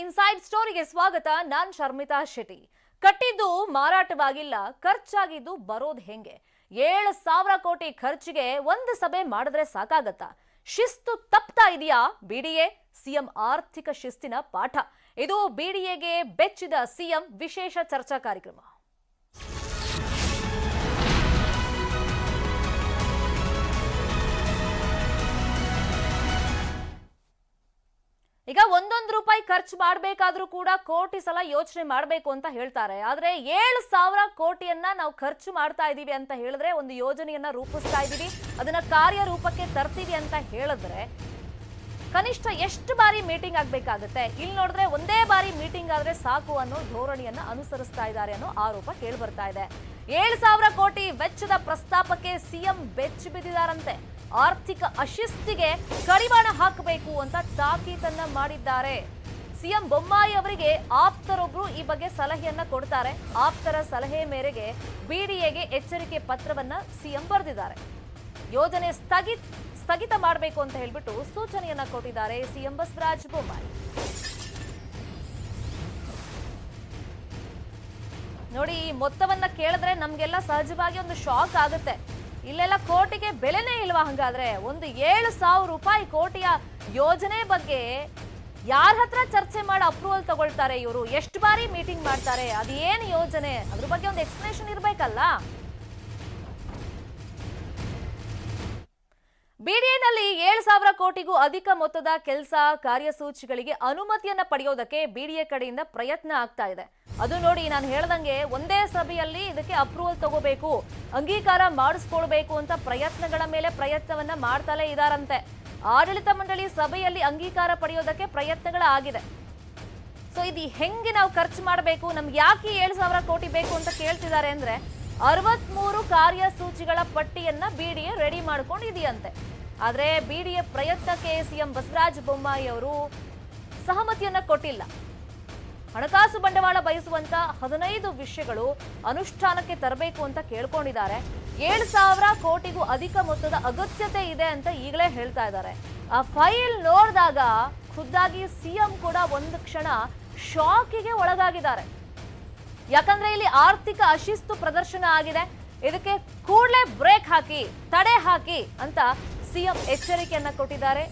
inside ಸ್ಟೋರಿಗೆ ಸ್ವಾಗತ ನಾನ್ ಶರ್ಮಿತಾ ಶೆಟ್ಟಿ ಕಟ್ಟಿದ್ದು ಮಾರಾಟವಾಗಿಲ್ಲ ಖರ್ಚಾಗಿದ್ದು ಬರೋದು ಹೆಂಗೆ ಏಳು ಸಾವಿರ ಕೋಟಿ ಖರ್ಚಿಗೆ ಒಂದು ಸಭೆ ಮಾಡಿದ್ರೆ ಸಾಕಾಗತ್ತ ಶಿಸ್ತು ತಪ್ತಾ ಇದೆಯಾ ಬಿಡಿಎ ಸಿಎಂ ಆರ್ಥಿಕ ಶಿಸ್ತಿನ ಪಾಠ ಇದು ಬಿಡಿಎಗೆ ಬೆಚ್ಚಿದ ಸಿಎಂ ವಿಶೇಷ ಚರ್ಚಾ ಕಾರ್ಯಕ್ರಮ ಈಗ ಒಂದೊಂದು ರೂಪಾಯಿ ಖರ್ಚು ಮಾಡಬೇಕಾದ್ರೂ ಕೂಡ ಕೋಟಿ ಸಲ ಯೋಚನೆ ಮಾಡಬೇಕು ಅಂತ ಹೇಳ್ತಾರೆ ಆದರೆ ಏಳು ಸಾವಿರ ಕೋಟಿಯನ್ನ ನಾವು ಖರ್ಚು ಮಾಡ್ತಾ ಇದ್ದೀವಿ ಅಂತ ಹೇಳಿದ್ರೆ ಒಂದು ಯೋಜನೆಯನ್ನ ರೂಪಿಸ್ತಾ ಇದ್ದೀವಿ ಅದನ್ನ ಕಾರ್ಯರೂಪಕ್ಕೆ ತರ್ತೀವಿ ಅಂತ ಹೇಳಿದ್ರೆ ಕನಿಷ್ಠ ಎಷ್ಟು ಬಾರಿ ಮೀಟಿಂಗ್ ಆಗಬೇಕಾಗುತ್ತೆ ಇಲ್ಲಿ ನೋಡಿದ್ರೆ ಒಂದೇ ಬಾರಿ ಮೀಟಿಂಗ್ ಆದ್ರೆ ಸಾಕು ಅನ್ನೋ ಧೋರಣೆಯನ್ನ ಅನುಸರಿಸ್ತಾ ಇದ್ದಾರೆ ಅನ್ನೋ ಆರೋಪ ಕೇಳಿ ಬರ್ತಾ ಇದೆ ಏಳು ಸಾವಿರ ಕೋಟಿ ವೆಚ್ಚದ ಪ್ರಸ್ತಾಪಕ್ಕೆ ಸಿಎಂ ಬೆಚ್ಚಿ ಬಿದ್ದಿದ್ದಾರಂತೆ ಆರ್ಥಿಕ ಅಶಿಸ್ತಿಗೆ ಕಡಿವಾಣ ಹಾಕಬೇಕು ಅಂತ ತಾಕೀತನ್ನ ಮಾಡಿದ್ದಾರೆ ಸಿಎಂ ಬೊಮ್ಮಾಯಿ ಅವರಿಗೆ ಆಪ್ತರೊಬ್ರು ಈ ಬಗ್ಗೆ ಸಲಹೆಯನ್ನ ಕೊಡ್ತಾರೆ ಆಪ್ತರ ಸಲಹೆ ಮೇರೆಗೆ ಬಿಡಿಎಗೆ ಎಚ್ಚರಿಕೆ ಪತ್ರವನ್ನ ಸಿಎಂ ಬರೆದಿದ್ದಾರೆ ಯೋಜನೆ ಸ್ಥಗಿತ ಸ್ಥಗಿತ ಮಾಡಬೇಕು ಅಂತ ಹೇಳ್ಬಿಟ್ಟು ಸೂಚನೆಯನ್ನ ಕೊಟ್ಟಿದ್ದಾರೆ ಸಿಎಂ ಬಸವರಾಜ ಬೊಮ್ಮಾಯಿ ನೋಡಿ ಈ ಮೊತ್ತವನ್ನ ಕೇಳಿದ್ರೆ ನಮ್ಗೆಲ್ಲ ಸಹಜವಾಗಿ ಒಂದು ಶಾಕ್ ಆಗುತ್ತೆ ಇಲ್ಲೆಲ್ಲ ಕೋಟಿಗೆ ಬೆಲೆನೇ ಇಲ್ವಾ ಹಂಗಾದ್ರೆ ಒಂದು ಏಳು ಸಾವಿರ ರೂಪಾಯಿ ಕೋಟಿಯ ಯೋಜನೆ ಬಗ್ಗೆ ಯಾರ ಹತ್ರ ಚರ್ಚೆ ಮಾಡಿ ಅಪ್ರೂವಲ್ ತಗೊಳ್ತಾರೆ ಇವರು ಎಷ್ಟು ಬಾರಿ ಮೀಟಿಂಗ್ ಮಾಡ್ತಾರೆ ಅದೇನು ಯೋಜನೆ ಅದ್ರ ಬಗ್ಗೆ ಒಂದು ಎಕ್ಸ್ಪ್ಲನೇಷನ್ ಇರಬೇಕಲ್ಲ ಬಿಡಿಎನಲ್ಲಿ ಏಳು ಸಾವಿರ ಕೋಟಿಗೂ ಅಧಿಕ ಮೊತ್ತದ ಕೆಲಸ ಕಾರ್ಯಸೂಚಿಗಳಿಗೆ ಅನುಮತಿಯನ್ನ ಪಡೆಯೋದಕ್ಕೆ ಬಿಡಿಎ ಕಡೆಯಿಂದ ಪ್ರಯತ್ನ ಆಗ್ತಾ ಇದೆ ಅದು ನೋಡಿ ನಾನು ಹೇಳ್ದಂಗೆ ಒಂದೇ ಸಭೆಯಲ್ಲಿ ಇದಕ್ಕೆ ಅಪ್ರೂವಲ್ ತಗೋಬೇಕು ಅಂಗೀಕಾರ ಮಾಡಿಸ್ಕೊಳ್ಬೇಕು ಅಂತ ಪ್ರಯತ್ನಗಳ ಮೇಲೆ ಪ್ರಯತ್ನವನ್ನ ಮಾಡ್ತಲೇ ಇದಾರಂತೆ ಆಡಳಿತ ಮಂಡಳಿ ಸಭೆಯಲ್ಲಿ ಅಂಗೀಕಾರ ಪಡೆಯೋದಕ್ಕೆ ಪ್ರಯತ್ನಗಳ ಆಗಿದೆ ಸೊ ಇದು ಹೆಂಗೆ ನಾವು ಖರ್ಚು ಮಾಡಬೇಕು ನಮ್ಗೆ ಯಾಕೆ ಏಳು ಸಾವಿರ ಕೋಟಿ ಬೇಕು ಅಂತ ಕೇಳ್ತಿದ್ದಾರೆ ಅಂದ್ರೆ ಅರವತ್ಮೂರು ಕಾರ್ಯಸೂಚಿಗಳ ಪಟ್ಟಿಯನ್ನ ಎ ರೆಡಿ ಮಾಡ್ಕೊಂಡಿದೆಯಂತೆ ಆದರೆ ಬಿಡಿಎ ಪ್ರಯತ್ನಕ್ಕೆ ಸಿಎಂ ಬಸವರಾಜ ಬೊಮ್ಮಾಯಿ ಅವರು ಸಹಮತಿಯನ್ನ ಕೊಟ್ಟಿಲ್ಲ ಹಣಕಾಸು ಬಂಡವಾಳ ಬಯಸುವಂತ ಹದಿನೈದು ವಿಷಯಗಳು ಅನುಷ್ಠಾನಕ್ಕೆ ತರಬೇಕು ಅಂತ ಕೇಳ್ಕೊಂಡಿದ್ದಾರೆ ಏಳು ಸಾವಿರ ಕೋಟಿಗೂ ಅಧಿಕ ಮೊತ್ತದ ಅಗತ್ಯತೆ ಇದೆ ಅಂತ ಈಗಲೇ ಹೇಳ್ತಾ ಇದ್ದಾರೆ ಆ ಫೈಲ್ ನೋಡಿದಾಗ ಖುದ್ದಾಗಿ ಸಿಎಂ ಕೂಡ ಒಂದು ಕ್ಷಣ ಶಾಕಿಗೆ ಒಳಗಾಗಿದ್ದಾರೆ ಯಾಕಂದ್ರೆ ಇಲ್ಲಿ ಆರ್ಥಿಕ ಅಶಿಸ್ತು ಪ್ರದರ್ಶನ ಆಗಿದೆ ಇದಕ್ಕೆ ಕೂಡಲೇ ಬ್ರೇಕ್ ಹಾಕಿ ತಡೆ ಹಾಕಿ ಅಂತ ಸಿಎಂ ಎಚ್ಚರಿಕೆಯನ್ನ ಕೊಟ್ಟಿದ್ದಾರೆ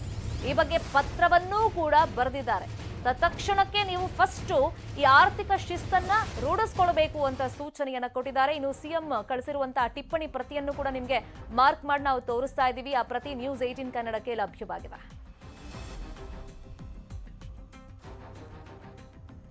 ಈ ಬಗ್ಗೆ ಪತ್ರವನ್ನೂ ಕೂಡ ಬರೆದಿದ್ದಾರೆ ತತ್ಕ್ಷಣಕ್ಕೆ ನೀವು ಫಸ್ಟು ಈ ಆರ್ಥಿಕ ಶಿಸ್ತನ್ನ ರೂಢಿಸ್ಕೊಳ್ಬೇಕು ಅಂತ ಸೂಚನೆಯನ್ನ ಕೊಟ್ಟಿದ್ದಾರೆ ಇನ್ನು ಸಿಎಂ ಕಳಿಸಿರುವಂತಹ ಟಿಪ್ಪಣಿ ಪ್ರತಿಯನ್ನು ಕೂಡ ನಿಮಗೆ ಮಾರ್ಕ್ ಮಾಡಿ ನಾವು ತೋರಿಸ್ತಾ ಇದ್ದೀವಿ ಆ ಪ್ರತಿ ನ್ಯೂಸ್ ಏಟೀನ್ ಕನ್ನಡಕ್ಕೆ ಲಭ್ಯವಾಗಿದೆ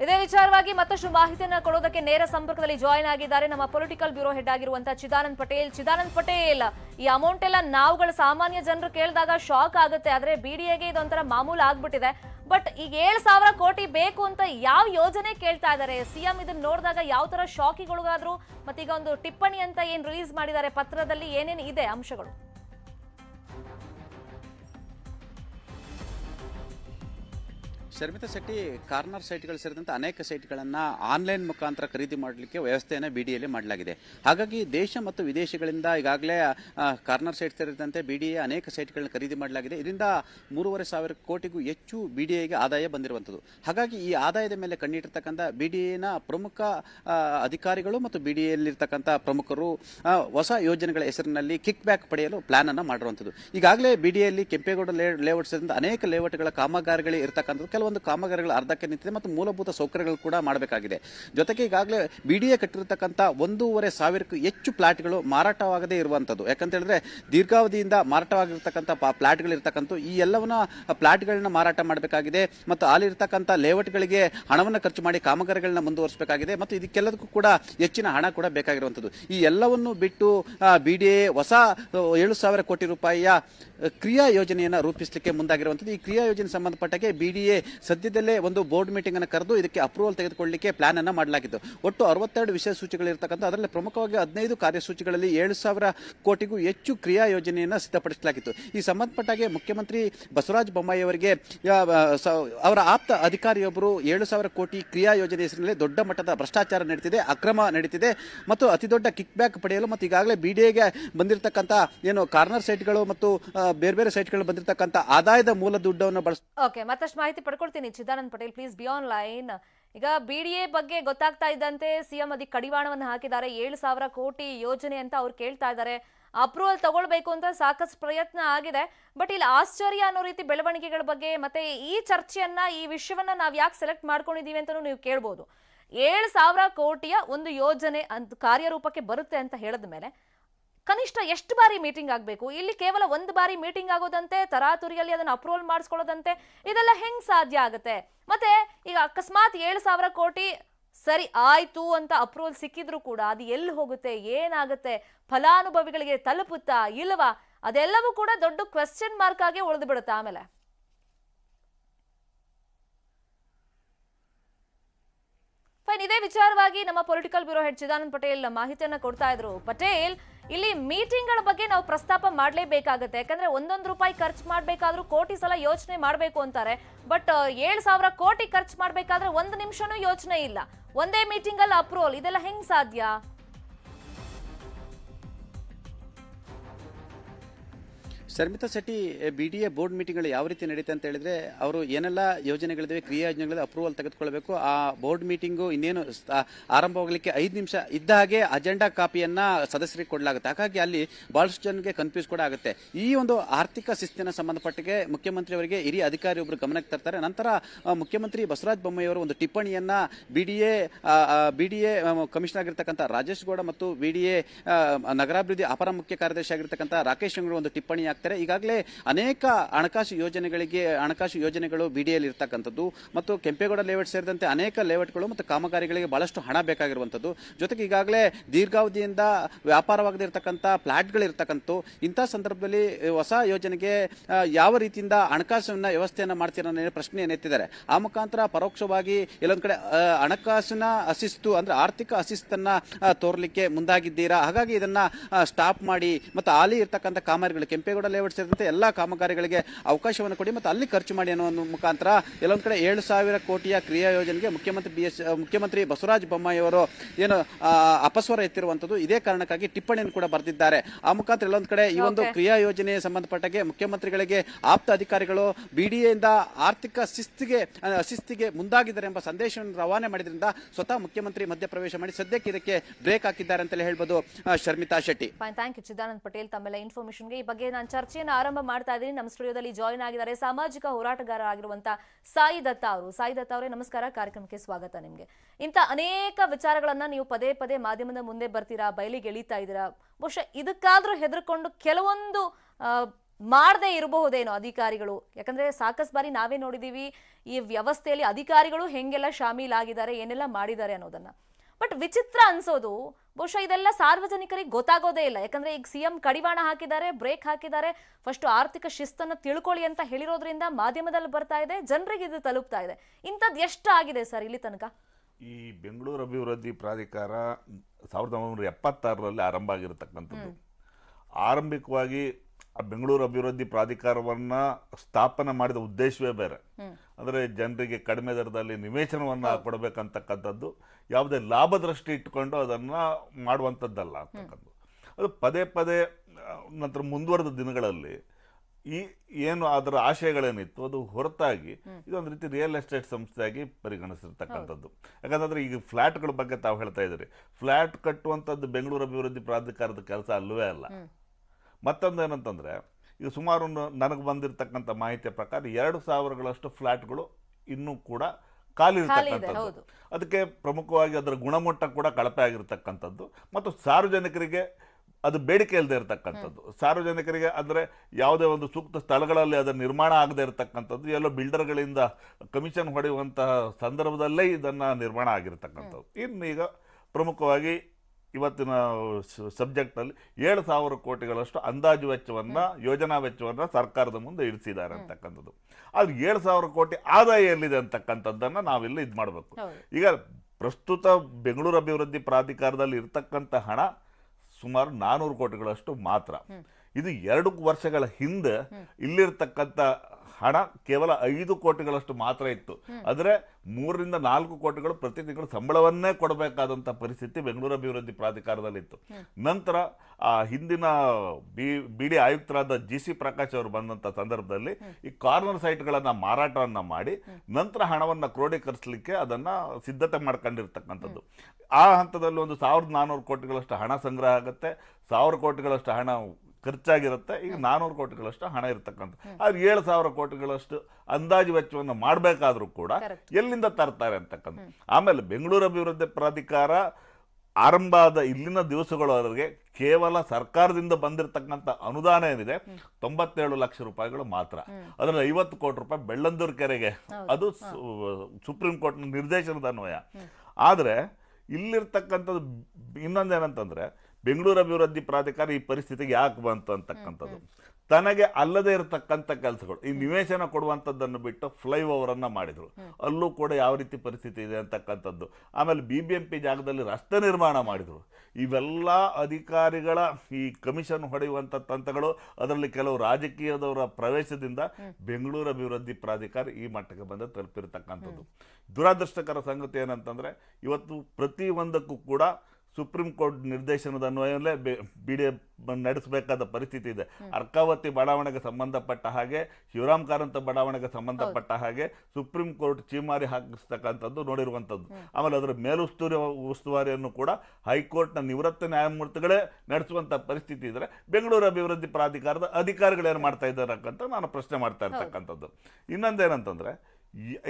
ಇದೇ ವಿಚಾರವಾಗಿ ಮತ್ತಷ್ಟು ಮಾಹಿತಿಯನ್ನ ಕೊಡೋದಕ್ಕೆ ನೇರ ಸಂಪರ್ಕದಲ್ಲಿ ಜಾಯಿನ್ ಆಗಿದ್ದಾರೆ ನಮ್ಮ ಪೊಲಿಟಿಕಲ್ ಬ್ಯೂರೋ ಹೆಡ್ ಆಗಿರುವಂತಹ ಚಿದಾನಂದ್ ಪಟೇಲ್ ಚಿದಾನಂದ್ ಪಟೇಲ್ ಈ ಅಮೌಂಟ್ ಎಲ್ಲ ನಾವುಗಳು ಸಾಮಾನ್ಯ ಜನರು ಕೇಳಿದಾಗ ಶಾಕ್ ಆಗುತ್ತೆ ಆದ್ರೆ ಬಿಡಿಎಗೆ ಇದೊಂಥರ ಮಾಮೂಲು ಆಗ್ಬಿಟ್ಟಿದೆ ಬಟ್ ಈಗ ಏಳು ಸಾವಿರ ಕೋಟಿ ಬೇಕು ಅಂತ ಯಾವ ಯೋಜನೆ ಕೇಳ್ತಾ ಇದ್ದಾರೆ ಸಿಎಂ ಇದನ್ನ ನೋಡಿದಾಗ ಯಾವ ತರ ಶಾಕಿಗೊಳಗಾದ್ರು ಮತ್ತೀಗ ಒಂದು ಟಿಪ್ಪಣಿ ಅಂತ ಏನ್ ರಿಲೀಸ್ ಮಾಡಿದ್ದಾರೆ ಪತ್ರದಲ್ಲಿ ಏನೇನು ಇದೆ ಅಂಶಗಳು ಶರ್ಮಿತ ಶೆಟ್ಟಿ ಕಾರ್ನರ್ ಸೈಟ್ಗಳು ಸೇರಿದಂತೆ ಅನೇಕ ಸೈಟ್ಗಳನ್ನು ಆನ್ಲೈನ್ ಮುಖಾಂತರ ಖರೀದಿ ಮಾಡಲಿಕ್ಕೆ ವ್ಯವಸ್ಥೆಯನ್ನು ಡಿಎಲ್ಲಿ ಮಾಡಲಾಗಿದೆ ಹಾಗಾಗಿ ದೇಶ ಮತ್ತು ವಿದೇಶಗಳಿಂದ ಈಗಾಗಲೇ ಕಾರ್ನರ್ ಸೈಟ್ ಸೇರಿದಂತೆ ಬಿಡಿಎ ಅನೇಕ ಸೈಟ್ಗಳನ್ನು ಖರೀದಿ ಮಾಡಲಾಗಿದೆ ಇದರಿಂದ ಮೂರುವರೆ ಸಾವಿರ ಕೋಟಿಗೂ ಹೆಚ್ಚು ಬಿಡಿಎಗೆ ಆದಾಯ ಬಂದಿರುವಂಥದ್ದು ಹಾಗಾಗಿ ಈ ಆದಾಯದ ಮೇಲೆ ಕಣ್ಣಿಟ್ಟಿರ್ತಕ್ಕಂಥ ಬಿಡಿಎನ ಪ್ರಮುಖ ಅಧಿಕಾರಿಗಳು ಮತ್ತು ಎಲ್ಲಿರ್ತಕ್ಕಂಥ ಪ್ರಮುಖರು ಹೊಸ ಯೋಜನೆಗಳ ಹೆಸರಿನಲ್ಲಿ ಕಿಕ್ ಬ್ಯಾಕ್ ಪಡೆಯಲು ಪ್ಲಾನ್ ಅನ್ನು ಮಾಡಿರುವಂಥದ್ದು ಈಗಾಗಲೇ ಬಿಡಿಎಲ್ಲಿ ಕೆಂಪೇಗೌಡ ಲೇಔಟ್ ಸೇರಿದಂತೆ ಅನೇಕ ಲೇಔಟ್ಗಳ ಕಾಮಗಾರಿಗಳು ಇರತಕ್ಕಂಥದ್ದು ಕೆಲವು ಒಂದು ಕಾಮಗಾರಿಗಳು ಅರ್ಧಕ್ಕೆ ನಿಂತಿದೆ ಮತ್ತು ಮೂಲಭೂತ ಸೌಕರ್ಯಗಳು ಕೂಡ ಮಾಡಬೇಕಾಗಿದೆ ಜೊತೆಗೆ ಈಗಾಗಲೇ ಬಿಡಿಎ ಕಟ್ಟಿರತಕ್ಕಂಥ ಒಂದೂವರೆ ಸಾವಿರಕ್ಕೂ ಹೆಚ್ಚು ಫ್ಲಾಟ್ಗಳು ಮಾರಾಟವಾಗದೇ ಇರುವಂಥದ್ದು ಯಾಕಂತ ಹೇಳಿದ್ರೆ ದೀರ್ಘಾವಧಿಯಿಂದ ಮಾರಾಟವಾಗಿರ್ತಕ್ಕಂಥ ಫ್ಲಾಟ್ಗಳಿರ್ತಕ್ಕಂಥ ಈ ಎಲ್ಲವನ್ನ ಫ್ಲಾಟ್ಗಳನ್ನ ಮಾರಾಟ ಮಾಡಬೇಕಾಗಿದೆ ಮತ್ತು ಅಲ್ಲಿರ್ತಕ್ಕಂಥ ಲೇಔಟ್ಗಳಿಗೆ ಹಣವನ್ನು ಖರ್ಚು ಮಾಡಿ ಕಾಮಗಾರಿಗಳನ್ನ ಮುಂದುವರಿಸಬೇಕಾಗಿದೆ ಮತ್ತು ಇದಕ್ಕೆಲ್ಲದಕ್ಕೂ ಕೂಡ ಹೆಚ್ಚಿನ ಹಣ ಕೂಡ ಬೇಕಾಗಿರುವಂಥದ್ದು ಈ ಎಲ್ಲವನ್ನು ಬಿಟ್ಟು ಬಿಡಿಎ ಹೊಸ ಏಳು ಸಾವಿರ ಕೋಟಿ ರೂಪಾಯಿಯ ಕ್ರಿಯಾ ಯೋಜನೆಯನ್ನು ರೂಪಿಸಲಿಕ್ಕೆ ಮುಂದಾಗಿರುವಂಥದ್ದು ಈ ಕ್ರಿಯಾ ಯೋಜನೆ ಸಂಬಂಧಪಟ್ಟಕ್ಕೆ ಬಿಡಿಎ ಸದ್ಯದಲ್ಲೇ ಒಂದು ಬೋರ್ಡ್ ಮೀಟಿಂಗ್ ಅನ್ನು ಕರೆದು ಇದಕ್ಕೆ ಅಪ್ರೂವಲ್ ತೆಗೆದುಕೊಳ್ಳಲಿಕ್ಕೆ ಪ್ಲಾನ್ ಅನ್ನು ಮಾಡಲಾಗಿತ್ತು ಒಟ್ಟು ಅರವತ್ತೆರಡು ವಿಷಯ ಸೂಚಿಗಳಿರ್ತಕ್ಕಂಥ ಅದರಲ್ಲಿ ಪ್ರಮುಖವಾಗಿ ಹದಿನೈದು ಕಾರ್ಯಸೂಚಿಗಳಲ್ಲಿ ಏಳು ಸಾವಿರ ಕೋಟಿಗೂ ಹೆಚ್ಚು ಕ್ರಿಯಾ ಯೋಜನೆಯನ್ನು ಸಿದ್ಧಪಡಿಸಲಾಗಿತ್ತು ಈ ಸಂಬಂಧಪಟ್ಟಾಗೆ ಮುಖ್ಯಮಂತ್ರಿ ಬಸವರಾಜ ಬೊಮ್ಮಾಯಿ ಅವರಿಗೆ ಅವರ ಆಪ್ತ ಅಧಿಕಾರಿಯೊಬ್ಬರು ಏಳು ಸಾವಿರ ಕೋಟಿ ಕ್ರಿಯಾ ಯೋಜನೆ ಹೆಸರಿನಲ್ಲಿ ದೊಡ್ಡ ಮಟ್ಟದ ಭ್ರಷ್ಟಾಚಾರ ನಡೀತಿದೆ ಅಕ್ರಮ ನಡೀತಿದೆ ಮತ್ತು ಅತಿ ದೊಡ್ಡ ಕಿಕ್ ಬ್ಯಾಕ್ ಪಡೆಯಲು ಮತ್ತು ಈಗಾಗಲೇ ಬಿಡಿಎಗೆ ಬಂದಿರತಕ್ಕಂಥ ಏನು ಕಾರ್ನರ್ ಸೈಟ್ಗಳು ಮತ್ತು ಬೇರೆ ಬೇರೆ ಸೈಟ್ಗಳು ಬಂದಿರತಕ್ಕಂಥ ಆದಾಯದ ಮೂಲ ದುಡ್ಡನ್ನು ಬಳಸ ಮತ್ತಷ್ಟು ಮಾಹಿತಿ ಪಡ್ಕೊಂಡು ಕೇಳ್ಕೊಳ್ತೀನಿ Chidanand Patel please be line ಈಗ ಬಿ ಡಿ ಎ ಬಗ್ಗೆ ಗೊತ್ತಾಗ್ತಾ ಇದ್ದಂತೆ ಸಿಎಂ ಅದಕ್ಕೆ ಕಡಿವಾಣವನ್ನು ಹಾಕಿದ್ದಾರೆ ಏಳು ಸಾವಿರ ಕೋಟಿ ಯೋಜನೆ ಅಂತ ಅವ್ರು ಕೇಳ್ತಾ ಇದ್ದಾರೆ ಅಪ್ರೂವಲ್ ತಗೊಳ್ಬೇಕು ಅಂತ ಸಾಕಷ್ಟು ಪ್ರಯತ್ನ ಆಗಿದೆ ಬಟ್ ಇಲ್ಲಿ ಆಶ್ಚರ್ಯ ಅನ್ನೋ ರೀತಿ ಬೆಳವಣಿಗೆಗಳ ಬಗ್ಗೆ ಮತ್ತೆ ಈ ಚರ್ಚೆಯನ್ನ ಈ ವಿಷಯವನ್ನ ನಾವು ಯಾಕೆ ಸೆಲೆಕ್ಟ್ ಮಾಡ್ಕೊಂಡಿದೀವಿ ಅಂತಲೂ ನೀವು ಕೇಳ್ಬೋದು ಏಳು ಸಾವಿರ ಕೋಟಿಯ ಒಂದು ಯೋಜನೆ ಅಂತ ಕಾರ್ಯರೂಪಕ್ಕೆ ಬರುತ್ತೆ ಅಂತ ಹೇಳಿದ ಮೇಲೆ ಕನಿಷ್ಠ ಎಷ್ಟು ಬಾರಿ ಮೀಟಿಂಗ್ ಆಗಬೇಕು ಇಲ್ಲಿ ಕೇವಲ ಒಂದು ಬಾರಿ ಮೀಟಿಂಗ್ ಆಗೋದಂತೆ ತರಾತುರಿಯಲ್ಲಿ ಅದನ್ನು ಅಪ್ರೂವಲ್ ಮಾಡಿಸ್ಕೊಳ್ಳೋದಂತೆ ಇದೆಲ್ಲ ಹೆಂಗ್ ಸಾಧ್ಯ ಆಗುತ್ತೆ ಮತ್ತೆ ಈಗ ಅಕಸ್ಮಾತ್ ಏಳು ಸಾವಿರ ಕೋಟಿ ಸರಿ ಆಯ್ತು ಅಂತ ಅಪ್ರೂವಲ್ ಸಿಕ್ಕಿದ್ರು ಕೂಡ ಅದು ಎಲ್ಲಿ ಹೋಗುತ್ತೆ ಏನಾಗುತ್ತೆ ಫಲಾನುಭವಿಗಳಿಗೆ ತಲುಪುತ್ತಾ ಇಲ್ವಾ ಅದೆಲ್ಲವೂ ಕೂಡ ದೊಡ್ಡ ಕ್ವೆಶ್ಚನ್ ಮಾರ್ಕ್ ಆಗಿ ಉಳಿದು ಬಿಡುತ್ತೆ ಆಮೇಲೆ ಫೈನ್ ಇದೇ ವಿಚಾರವಾಗಿ ನಮ್ಮ political bureau head Chidanand Patel ಮಾಹಿತಿಯನ್ನು ಕೊಡ್ತಾ ಇದ್ರು ಪಟೇಲ್ ಇಲ್ಲಿ ಮೀಟಿಂಗ್ಗಳ ಬಗ್ಗೆ ನಾವು ಪ್ರಸ್ತಾಪ ಮಾಡಲೇಬೇಕಾಗುತ್ತೆ ಯಾಕಂದ್ರೆ ಒಂದೊಂದು ರೂಪಾಯಿ ಖರ್ಚು ಮಾಡಬೇಕಾದ್ರೂ ಕೋಟಿ ಸಲ ಯೋಚನೆ ಮಾಡಬೇಕು ಅಂತಾರೆ ಬಟ್ ಏಳು ಸಾವಿರ ಕೋಟಿ ಖರ್ಚು ಮಾಡಬೇಕಾದ್ರೆ ಒಂದು ನಿಮಿಷನೂ ಯೋಚನೆ ಇಲ್ಲ ಒಂದೇ ಮೀಟಿಂಗಲ್ಲಿ ಅಪ್ರೂವಲ್ ಇದೆಲ್ಲ ಹೆಂಗ್ ಸಾಧ್ಯ Sharmita Shetty B D A board ಮೀಟಿಂಗ್ಗಳು ಯಾವ ರೀತಿ ನಡೆಯುತ್ತೆ ಅಂತ ಹೇಳಿದ್ರೆ ಅವರು ಏನೆಲ್ಲ ಯೋಜನೆಗಳಿದ್ದಾವೆ ಯೋಜನೆಗಳಿದೆ ಅಪ್ರೂವಲ್ ತೆಗೆದುಕೊಳ್ಬೇಕು ಆ ಬೋರ್ಡ್ ಮೀಟಿಂಗು ಇನ್ನೇನು ಆರಂಭವಾಗಲಿಕ್ಕೆ ಐದು ನಿಮಿಷ ಇದ್ದ ಹಾಗೆ ಅಜೆಂಡಾ ಕಾಪಿಯನ್ನು ಸದಸ್ಯರಿಗೆ ಕೊಡಲಾಗುತ್ತೆ ಹಾಗಾಗಿ ಅಲ್ಲಿ ಭಾಳಷ್ಟು ಜನಕ್ಕೆ ಕನ್ಫ್ಯೂಸ್ ಕೂಡ ಆಗುತ್ತೆ ಈ ಒಂದು ಆರ್ಥಿಕ ಶಿಸ್ತಿನ ಸಂಬಂಧಪಟ್ಟಿಗೆ ಮುಖ್ಯಮಂತ್ರಿಯವರಿಗೆ ಹಿರಿಯ ಅಧಿಕಾರಿ ಒಬ್ಬರು ಗಮನಕ್ಕೆ ತರ್ತಾರೆ ನಂತರ ಮುಖ್ಯಮಂತ್ರಿ ಬಸವರಾಜ ಬೊಮ್ಮಾಯಿಯವರು ಒಂದು ಟಿಪ್ಪಣಿಯನ್ನು B D A B D A commissioner ಆಗಿರ್ತಕ್ಕಂಥ ರಾಜೇಶ್ ಗೌಡ ಮತ್ತು ಬಿ ಡಿ ಎ ನಗರಾಭಿವೃದ್ಧಿ ಅಪರ ಮುಖ್ಯ ಕಾರ್ಯದರ್ಶಿ ಆಗಿರ್ತಕ್ಕಂಥ ರಾಕೇಶ್ ಅವರು ಒಂದು ಟಿಪ್ಪಣಿಯ ಆಗ್ತಾರೆ ಈಗಾಗಲೇ ಅನೇಕ ಹಣಕಾಸು ಯೋಜನೆಗಳಿಗೆ ಹಣಕಾಸು ಯೋಜನೆಗಳು ಬಿಡಿಯಲ್ಲಿ ಇರ್ತಕ್ಕಂಥದ್ದು ಮತ್ತು ಕೆಂಪೇಗೌಡ ಲೇಔಟ್ ಸೇರಿದಂತೆ ಅನೇಕ ಲೇಔಟ್ಗಳು ಮತ್ತು ಕಾಮಗಾರಿಗಳಿಗೆ ಬಹಳಷ್ಟು ಹಣ ಬೇಕಾಗಿರುವಂಥದ್ದು ಜೊತೆಗೆ ಈಗಾಗಲೇ ದೀರ್ಘಾವಧಿಯಿಂದ ವ್ಯಾಪಾರವಾಗದಿರ್ತಕ್ಕಂಥ ಫ್ಲಾಟ್ಗಳಿರ್ತಕ್ಕಂಥ ಇಂಥ ಸಂದರ್ಭದಲ್ಲಿ ಹೊಸ ಯೋಜನೆಗೆ ಯಾವ ರೀತಿಯಿಂದ ಹಣಕಾಸಿನ ವ್ಯವಸ್ಥೆಯನ್ನು ಮಾಡ್ತೀರ ಅನ್ನೋ ಪ್ರಶ್ನೆಯನ್ನು ಎತ್ತಿದ್ದಾರೆ ಆ ಮುಖಾಂತರ ಪರೋಕ್ಷವಾಗಿ ಇಲ್ಲೊಂದು ಕಡೆ ಹಣಕಾಸಿನ ಅಶಿಸ್ತು ಅಂದರೆ ಆರ್ಥಿಕ ಅಶಿಸ್ತನ್ನು ತೋರಲಿಕ್ಕೆ ಮುಂದಾಗಿದ್ದೀರಾ ಹಾಗಾಗಿ ಇದನ್ನು ಸ್ಟಾಪ್ ಮಾಡಿ ಮತ್ತು ಹಾಲಿ ಇರ್ತಕ್ಕಂಥ ಕಾಮಗಾರಿಗಳು ಕೆಂಪೇಗೌಡ ಕಟ್ಟಡ ಲೇಔಟ್ ಸೇರಿದಂತೆ ಎಲ್ಲ ಕಾಮಗಾರಿಗಳಿಗೆ ಅವಕಾಶವನ್ನು ಕೊಡಿ ಮತ್ತು ಅಲ್ಲಿ ಖರ್ಚು ಮಾಡಿ ಅನ್ನೋ ಮುಖಾಂತರ ಎಲ್ಲೊಂದು ಕಡೆ ಏಳು ಸಾವಿರ ಕೋಟಿಯ ಕ್ರಿಯಾ ಯೋಜನೆಗೆ ಮುಖ್ಯಮಂತ್ರಿ ಬಿ ಮುಖ್ಯಮಂತ್ರಿ ಬಸವರಾಜ ಬೊಮ್ಮಾಯಿ ಅವರು ಏನು ಅಪಸ್ವರ ಎತ್ತಿರುವಂಥದ್ದು ಇದೇ ಕಾರಣಕ್ಕಾಗಿ ಟಿಪ್ಪಣಿಯನ್ನು ಕೂಡ ಬರೆದಿದ್ದಾರೆ ಆ ಮುಖಾಂತರ ಎಲ್ಲೊಂದು ಕಡೆ ಈ ಒಂದು ಕ್ರಿಯಾ ಯೋಜನೆ ಸಂಬಂಧಪಟ್ಟಾಗೆ ಮುಖ್ಯಮಂತ್ರಿಗಳಿಗೆ ಆಪ್ತ ಅಧಿಕಾರಿಗಳು ಎಯಿಂದ ಆರ್ಥಿಕ ಶಿಸ್ತಿಗೆ ಶಿಸ್ತಿಗೆ ಮುಂದಾಗಿದ್ದಾರೆ ಎಂಬ ಸಂದೇಶವನ್ನು ರವಾನೆ ಮಾಡಿದ್ರಿಂದ ಸ್ವತಃ ಮುಖ್ಯಮಂತ್ರಿ ಮಧ್ಯಪ್ರವೇಶ ಮಾಡಿ ಸದ್ಯಕ್ಕೆ ಇದಕ್ಕೆ ಬ್ರೇಕ್ ಹಾಕಿದ್ದಾರೆ ಅಂತಲೇ ಹೇಳ್ಬೋದು ಶರ್ಮಿತಾ ಶೆಟ್ಟಿ ಥ್ಯಾಂಕ್ ಯು ಪಟೇಲ್ ತಮ್ಮೆಲ್ಲ ಇನ್ಫಾರ್ಮೇಶನ್ಗೆ ಈ ಬಗ್ಗೆ ನಾನು ಚರ್ಚೆಯನ್ನು ಆರಂಭ ಮಾಡ್ತಾ ಇದ್ದೀನಿ ನಮ್ಮ ಸ್ಟುಡಿಯೋದಲ್ಲಿ ಜಾಯಿನ್ ಆಗಿದ್ದಾರೆ ಸಾಮಾಜಿಕ ಹೋರಾಟಗಾರ ಆಗಿರುವಂತ ಸಾಯಿ ದತ್ತ ಅವರು ಸಾಯಿ ದತ್ತ ಅವರೇ ನಮಸ್ಕಾರ ಕಾರ್ಯಕ್ರಮಕ್ಕೆ ಸ್ವಾಗತ ನಿಮಗೆ ಇಂಥ ಅನೇಕ ವಿಚಾರಗಳನ್ನ ನೀವು ಪದೇ ಪದೇ ಮಾಧ್ಯಮದ ಮುಂದೆ ಬರ್ತೀರಾ ಬಯಲಿಗೆ ಎಳಿತಾ ಇದ್ದೀರಾ ಬಹುಶಃ ಇದಕ್ಕಾದ್ರೂ ಹೆದರ್ಕೊಂಡು ಕೆಲವೊಂದು ಮಾಡದೆ ಇರಬಹುದೇನೋ ಅಧಿಕಾರಿಗಳು ಯಾಕಂದ್ರೆ ಸಾಕಷ್ಟು ಬಾರಿ ನಾವೇ ನೋಡಿದೀವಿ ಈ ವ್ಯವಸ್ಥೆಯಲ್ಲಿ ಅಧಿಕಾರಿಗಳು ಹೆಂಗೆಲ್ಲ ಶಾಮೀಲಾಗಿದ್ದಾರೆ ಏನೆಲ್ಲ ಮಾಡಿದ್ದಾರೆ ಅನ್ನೋದನ್ನ ಬಟ್ ವಿಚಿತ್ರ ಅನ್ಸೋದು ಬಹುಶಃ ಇದೆಲ್ಲ ಸಾರ್ವಜನಿಕರಿಗೆ ಗೊತ್ತಾಗೋದೇ ಇಲ್ಲ ಯಾಕಂದ್ರೆ ಈಗ ಸಿಎಂ ಕಡಿವಾಣ ಹಾಕಿದ್ದಾರೆ ಬ್ರೇಕ್ ಹಾಕಿದ್ದಾರೆ ಫಸ್ಟ್ ಆರ್ಥಿಕ ಶಿಸ್ತನ್ನು ತಿಳ್ಕೊಳ್ಳಿ ಅಂತ ಹೇಳಿರೋದ್ರಿಂದ ಮಾಧ್ಯಮದಲ್ಲಿ ಬರ್ತಾ ಇದೆ ಜನರಿಗೆ ಇದು ತಲುಪ್ತಾ ಇದೆ ಇಂಥದ್ದು ಎಷ್ಟು ಆಗಿದೆ ಸರ್ ಇಲ್ಲಿ ತನಕ ಈ ಬೆಂಗಳೂರು ಅಭಿವೃದ್ಧಿ ಪ್ರಾಧಿಕಾರ ಸಾವಿರದ ಒಂಬೈನೂರ ಎಪ್ಪತ್ತಾರರಲ್ಲಿ ಆರಂಭ ಆಗಿರತಕ್ಕಂಥದ್ದು ಆರಂಭಿಕವಾಗಿ ಆ ಬೆಂಗಳೂರು ಅಭಿವೃದ್ಧಿ ಪ್ರಾಧಿಕಾರವನ್ನ ಸ್ಥಾಪನೆ ಮಾಡಿದ ಉದ್ದೇಶವೇ ಬೇರೆ ಅಂದರೆ ಜನರಿಗೆ ಕಡಿಮೆ ದರದಲ್ಲಿ ನಿವೇಶನವನ್ನು ಕೊಡಬೇಕಂತಕ್ಕಂಥದ್ದು ಯಾವುದೇ ಲಾಭದೃಷ್ಟಿ ಇಟ್ಟುಕೊಂಡು ಅದನ್ನ ಮಾಡುವಂಥದ್ದಲ್ಲ ಅಂತಕ್ಕಂಥದ್ದು ಅದು ಪದೇ ಪದೇ ನಂತರ ಮುಂದುವರೆದ ದಿನಗಳಲ್ಲಿ ಈ ಏನು ಅದರ ಆಶಯಗಳೇನಿತ್ತು ಅದು ಹೊರತಾಗಿ ಇದೊಂದು ರೀತಿ ರಿಯಲ್ ಎಸ್ಟೇಟ್ ಸಂಸ್ಥೆಯಾಗಿ ಪರಿಗಣಿಸಿರ್ತಕ್ಕಂಥದ್ದು ಯಾಕಂತಂದ್ರೆ ಈಗ ಫ್ಲ್ಯಾಟ್ಗಳ ಬಗ್ಗೆ ತಾವು ಹೇಳ್ತಾ ಇದ್ದೀರಿ ಫ್ಲ್ಯಾಟ್ ಕಟ್ಟುವಂಥದ್ದು ಬೆಂಗಳೂರು ಅಭಿವೃದ್ಧಿ ಪ್ರಾಧಿಕಾರದ ಕೆಲಸ ಅಲ್ಲವೇ ಅಲ್ಲ ಮತ್ತೊಂದು ಏನಂತಂದರೆ ಈಗ ಸುಮಾರು ನನಗೆ ಬಂದಿರತಕ್ಕಂಥ ಮಾಹಿತಿಯ ಪ್ರಕಾರ ಎರಡು ಸಾವಿರಗಳಷ್ಟು ಫ್ಲ್ಯಾಟ್ಗಳು ಇನ್ನೂ ಕೂಡ ಖಾಲಿ ಇರತಕ್ಕಂಥದ್ದು ಅದಕ್ಕೆ ಪ್ರಮುಖವಾಗಿ ಅದರ ಗುಣಮಟ್ಟ ಕೂಡ ಕಳಪೆ ಆಗಿರತಕ್ಕಂಥದ್ದು ಮತ್ತು ಸಾರ್ವಜನಿಕರಿಗೆ ಅದು ಬೇಡಿಕೆ ಇಲ್ಲದೆ ಇರತಕ್ಕಂಥದ್ದು ಸಾರ್ವಜನಿಕರಿಗೆ ಅಂದರೆ ಯಾವುದೇ ಒಂದು ಸೂಕ್ತ ಸ್ಥಳಗಳಲ್ಲಿ ಅದರ ನಿರ್ಮಾಣ ಆಗದೆ ಇರತಕ್ಕಂಥದ್ದು ಎಲ್ಲೋ ಬಿಲ್ಡರ್ಗಳಿಂದ ಕಮಿಷನ್ ಹೊಡೆಯುವಂತಹ ಸಂದರ್ಭದಲ್ಲೇ ಇದನ್ನು ನಿರ್ಮಾಣ ಇನ್ನು ಇನ್ನೀಗ ಪ್ರಮುಖವಾಗಿ ಇವತ್ತಿನ ಸಬ್ಜೆಕ್ಟಲ್ಲಿ ಏಳು ಸಾವಿರ ಕೋಟಿಗಳಷ್ಟು ಅಂದಾಜು ವೆಚ್ಚವನ್ನು ಯೋಜನಾ ವೆಚ್ಚವನ್ನು ಸರ್ಕಾರದ ಮುಂದೆ ಇರಿಸಿದ್ದಾರೆ ಅಂತಕ್ಕಂಥದ್ದು ಅದು ಏಳು ಸಾವಿರ ಕೋಟಿ ಆದಾಯ ಎಲ್ಲಿದೆ ಅಂತಕ್ಕಂಥದ್ದನ್ನು ನಾವಿಲ್ಲಿ ಇದು ಮಾಡಬೇಕು ಈಗ ಪ್ರಸ್ತುತ ಬೆಂಗಳೂರು ಅಭಿವೃದ್ಧಿ ಪ್ರಾಧಿಕಾರದಲ್ಲಿ ಇರತಕ್ಕಂಥ ಹಣ ಸುಮಾರು ನಾನ್ನೂರು ಕೋಟಿಗಳಷ್ಟು ಮಾತ್ರ ಇದು ಎರಡು ವರ್ಷಗಳ ಹಿಂದೆ ಇಲ್ಲಿರ್ತಕ್ಕಂಥ ಹಣ ಕೇವಲ ಐದು ಕೋಟಿಗಳಷ್ಟು ಮಾತ್ರ ಇತ್ತು ಆದರೆ ಮೂರರಿಂದ ನಾಲ್ಕು ಕೋಟಿಗಳು ಪ್ರತಿ ತಿಂಗಳು ಸಂಬಳವನ್ನೇ ಕೊಡಬೇಕಾದಂಥ ಪರಿಸ್ಥಿತಿ ಬೆಂಗಳೂರು ಅಭಿವೃದ್ಧಿ ಪ್ರಾಧಿಕಾರದಲ್ಲಿತ್ತು ನಂತರ ಆ ಹಿಂದಿನ ಬಿ ಡಿ ಆಯುಕ್ತರಾದ ಜಿ ಸಿ ಪ್ರಕಾಶ್ ಅವರು ಬಂದಂಥ ಸಂದರ್ಭದಲ್ಲಿ ಈ ಕಾರ್ನರ್ ಸೈಟ್ಗಳನ್ನು ಮಾರಾಟವನ್ನು ಮಾಡಿ ನಂತರ ಹಣವನ್ನು ಕ್ರೋಢೀಕರಿಸಲಿಕ್ಕೆ ಅದನ್ನು ಸಿದ್ಧತೆ ಮಾಡ್ಕೊಂಡಿರ್ತಕ್ಕಂಥದ್ದು ಆ ಹಂತದಲ್ಲಿ ಒಂದು ಸಾವಿರದ ನಾನ್ನೂರು ಕೋಟಿಗಳಷ್ಟು ಹಣ ಸಂಗ್ರಹ ಆಗುತ್ತೆ ಸಾವಿರ ಕೋಟಿಗಳಷ್ಟು ಹಣ ಖರ್ಚಾಗಿರುತ್ತೆ ಈಗ ನಾನ್ನೂರು ಕೋಟಿಗಳಷ್ಟು ಹಣ ಇರತಕ್ಕಂಥ ಆದ್ರೆ ಏಳು ಸಾವಿರ ಕೋಟಿಗಳಷ್ಟು ಅಂದಾಜು ವೆಚ್ಚವನ್ನು ಮಾಡಬೇಕಾದ್ರೂ ಕೂಡ ಎಲ್ಲಿಂದ ತರ್ತಾರೆ ಅಂತಕ್ಕಂಥ ಆಮೇಲೆ ಬೆಂಗಳೂರು ಅಭಿವೃದ್ಧಿ ಪ್ರಾಧಿಕಾರ ಆರಂಭ ಆದ ಇಲ್ಲಿನ ದಿವಸಗಳವರೆಗೆ ಕೇವಲ ಸರ್ಕಾರದಿಂದ ಬಂದಿರತಕ್ಕಂಥ ಅನುದಾನ ಏನಿದೆ ತೊಂಬತ್ತೇಳು ಲಕ್ಷ ರೂಪಾಯಿಗಳು ಮಾತ್ರ ಅದರಲ್ಲಿ ಐವತ್ತು ಕೋಟಿ ರೂಪಾಯಿ ಬೆಳ್ಳಂದೂರು ಕೆರೆಗೆ ಅದು ಸುಪ್ರೀಂ ಕೋರ್ಟ್ನ ನಿರ್ದೇಶನದ ಅನ್ವಯ ಆದರೆ ಇಲ್ಲಿರ್ತಕ್ಕಂಥದ್ದು ಇನ್ನೊಂದೇನಂತಂದ್ರೆ ಬೆಂಗಳೂರು ಅಭಿವೃದ್ಧಿ ಪ್ರಾಧಿಕಾರ ಈ ಪರಿಸ್ಥಿತಿಗೆ ಯಾಕೆ ಬಂತು ಅಂತಕ್ಕಂಥದ್ದು ತನಗೆ ಅಲ್ಲದೆ ಇರತಕ್ಕಂಥ ಕೆಲಸಗಳು ಈ ನಿವೇಶನ ಕೊಡುವಂಥದ್ದನ್ನು ಬಿಟ್ಟು ಫ್ಲೈಓವರ್ ಅನ್ನು ಮಾಡಿದರು ಅಲ್ಲೂ ಕೂಡ ಯಾವ ರೀತಿ ಪರಿಸ್ಥಿತಿ ಇದೆ ಅಂತಕ್ಕಂಥದ್ದು ಆಮೇಲೆ ಬಿ ಬಿ ಎಂ ಪಿ ಜಾಗದಲ್ಲಿ ರಸ್ತೆ ನಿರ್ಮಾಣ ಮಾಡಿದರು ಇವೆಲ್ಲ ಅಧಿಕಾರಿಗಳ ಈ ಕಮಿಷನ್ ಹೊಡೆಯುವಂಥ ತಂತ್ರಗಳು ಅದರಲ್ಲಿ ಕೆಲವು ರಾಜಕೀಯದವರ ಪ್ರವೇಶದಿಂದ ಬೆಂಗಳೂರು ಅಭಿವೃದ್ಧಿ ಪ್ರಾಧಿಕಾರ ಈ ಮಟ್ಟಕ್ಕೆ ಬಂದು ತಲುಪಿರತಕ್ಕಂಥದ್ದು ದುರದೃಷ್ಟಕರ ಸಂಗತಿ ಏನಂತಂದರೆ ಇವತ್ತು ಪ್ರತಿ ಒಂದಕ್ಕೂ ಕೂಡ ಸುಪ್ರೀಂ ಕೋರ್ಟ್ ನಿರ್ದೇಶನದ ಅನ್ವಯವಲ್ಲೇ ಬಿ ಡಿ ನಡೆಸಬೇಕಾದ ಪರಿಸ್ಥಿತಿ ಇದೆ ಅರ್ಕಾವತಿ ಬಡಾವಣೆಗೆ ಸಂಬಂಧಪಟ್ಟ ಹಾಗೆ ಶಿವರಾಮ್ ಕಾರಂತ ಬಡಾವಣೆಗೆ ಸಂಬಂಧಪಟ್ಟ ಹಾಗೆ ಸುಪ್ರೀಂ ಕೋರ್ಟ್ ಚೀಮಾರಿ ಹಾಕಿಸ್ತಕ್ಕಂಥದ್ದು ನೋಡಿರುವಂಥದ್ದು ಆಮೇಲೆ ಅದರ ಮೇಲುಸ್ತುವಾರಿ ಉಸ್ತುವಾರಿಯನ್ನು ಕೂಡ ಹೈಕೋರ್ಟ್ನ ನಿವೃತ್ತ ನ್ಯಾಯಮೂರ್ತಿಗಳೇ ನಡೆಸುವಂಥ ಪರಿಸ್ಥಿತಿ ಇದ್ದರೆ ಬೆಂಗಳೂರು ಅಭಿವೃದ್ಧಿ ಪ್ರಾಧಿಕಾರದ ಅಧಿಕಾರಿಗಳೇನು ಮಾಡ್ತಾ ಇದ್ದಾರೆ ನಾನು ಪ್ರಶ್ನೆ ಮಾಡ್ತಾ ಇರ್ತಕ್ಕಂಥದ್ದು ಇನ್ನೊಂದೇನಂತಂದರೆ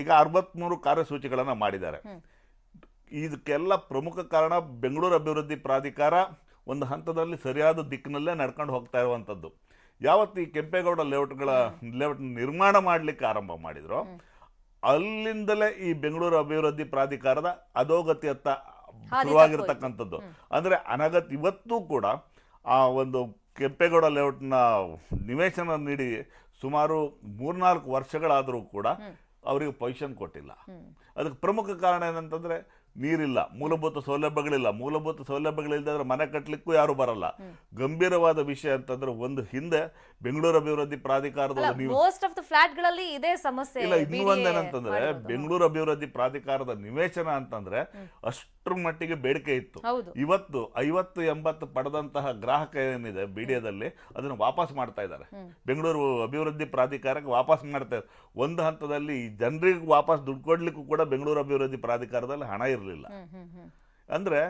ಈಗ ಅರವತ್ತ್ಮೂರು ಕಾರ್ಯಸೂಚಿಗಳನ್ನು ಮಾಡಿದ್ದಾರೆ ಇದಕ್ಕೆಲ್ಲ ಪ್ರಮುಖ ಕಾರಣ ಬೆಂಗಳೂರು ಅಭಿವೃದ್ಧಿ ಪ್ರಾಧಿಕಾರ ಒಂದು ಹಂತದಲ್ಲಿ ಸರಿಯಾದ ದಿಕ್ಕಿನಲ್ಲೇ ನಡ್ಕೊಂಡು ಹೋಗ್ತಾ ಇರುವಂಥದ್ದು ಯಾವತ್ತು ಈ ಕೆಂಪೇಗೌಡ ಲೇಔಟ್ಗಳ ಲೇಔಟ್ ನಿರ್ಮಾಣ ಮಾಡಲಿಕ್ಕೆ ಆರಂಭ ಮಾಡಿದ್ರು ಅಲ್ಲಿಂದಲೇ ಈ ಬೆಂಗಳೂರು ಅಭಿವೃದ್ಧಿ ಪ್ರಾಧಿಕಾರದ ಅಧೋಗತಿಯತ್ತ ಶುರುವಾಗಿರ್ತಕ್ಕಂಥದ್ದು ಅಂದರೆ ಅನಗತ್ಯ ಇವತ್ತೂ ಕೂಡ ಆ ಒಂದು ಕೆಂಪೇಗೌಡ ಲೇಔಟ್ನ ನಿವೇಶನ ನೀಡಿ ಸುಮಾರು ಮೂರ್ನಾಲ್ಕು ವರ್ಷಗಳಾದರೂ ಕೂಡ ಅವರಿಗೆ ಪೊಸಿಷನ್ ಕೊಟ್ಟಿಲ್ಲ ಅದಕ್ಕೆ ಪ್ರಮುಖ ಕಾರಣ ಏನಂತಂದರೆ ನೀರಿಲ್ಲ ಮೂಲಭೂತ ಸೌಲಭ್ಯಗಳಿಲ್ಲ ಮೂಲಭೂತ ಸೌಲಭ್ಯಗಳಿಲ್ಲದ್ರೆ ಮನೆ ಕಟ್ಟಲಿಕ್ಕೂ ಯಾರು ಬರಲ್ಲ ಗಂಭೀರವಾದ ವಿಷಯ ಅಂತಂದ್ರೆ ಒಂದು ಹಿಂದೆ ಬೆಂಗಳೂರು ಅಭಿವೃದ್ಧಿ ಪ್ರಾಧಿಕಾರದ ಇದೇ ಸಮಸ್ಯೆ ಇಲ್ಲ ಇನ್ನೂ ಒಂದೇನಂತಂದ್ರೆ ಬೆಂಗಳೂರು ಅಭಿವೃದ್ಧಿ ಪ್ರಾಧಿಕಾರದ ನಿವೇಶನ ಅಂತಂದ್ರೆ ಅಷ್ಟು ಮಟ್ಟಿಗೆ ಬೇಡಿಕೆ ಇತ್ತು ಇವತ್ತು ಐವತ್ತು ಎಂಬತ್ತು ಪಡೆದಂತಹ ಗ್ರಾಹಕ ಏನಿದೆ ಬಿಡಿಯಾದಲ್ಲಿ ಅದನ್ನು ವಾಪಸ್ ಮಾಡ್ತಾ ಇದ್ದಾರೆ ಬೆಂಗಳೂರು ಅಭಿವೃದ್ಧಿ ಪ್ರಾಧಿಕಾರಕ್ಕೆ ವಾಪಸ್ ಮಾಡ್ತಾ ಇದ್ದಾರೆ ಒಂದು ಹಂತದಲ್ಲಿ ಜನರಿಗೆ ವಾಪಸ್ ದುಡ್ಡು ಕೊಡ್ಲಿಕ್ಕೂ ಕೂಡ ಬೆಂಗಳೂರು ಅಭಿವೃದ್ಧಿ ಪ್ರಾಧಿಕಾರದಲ್ಲಿ ಹಣ ಇರಲಿಲ್ಲ ಅಂದ್ರೆ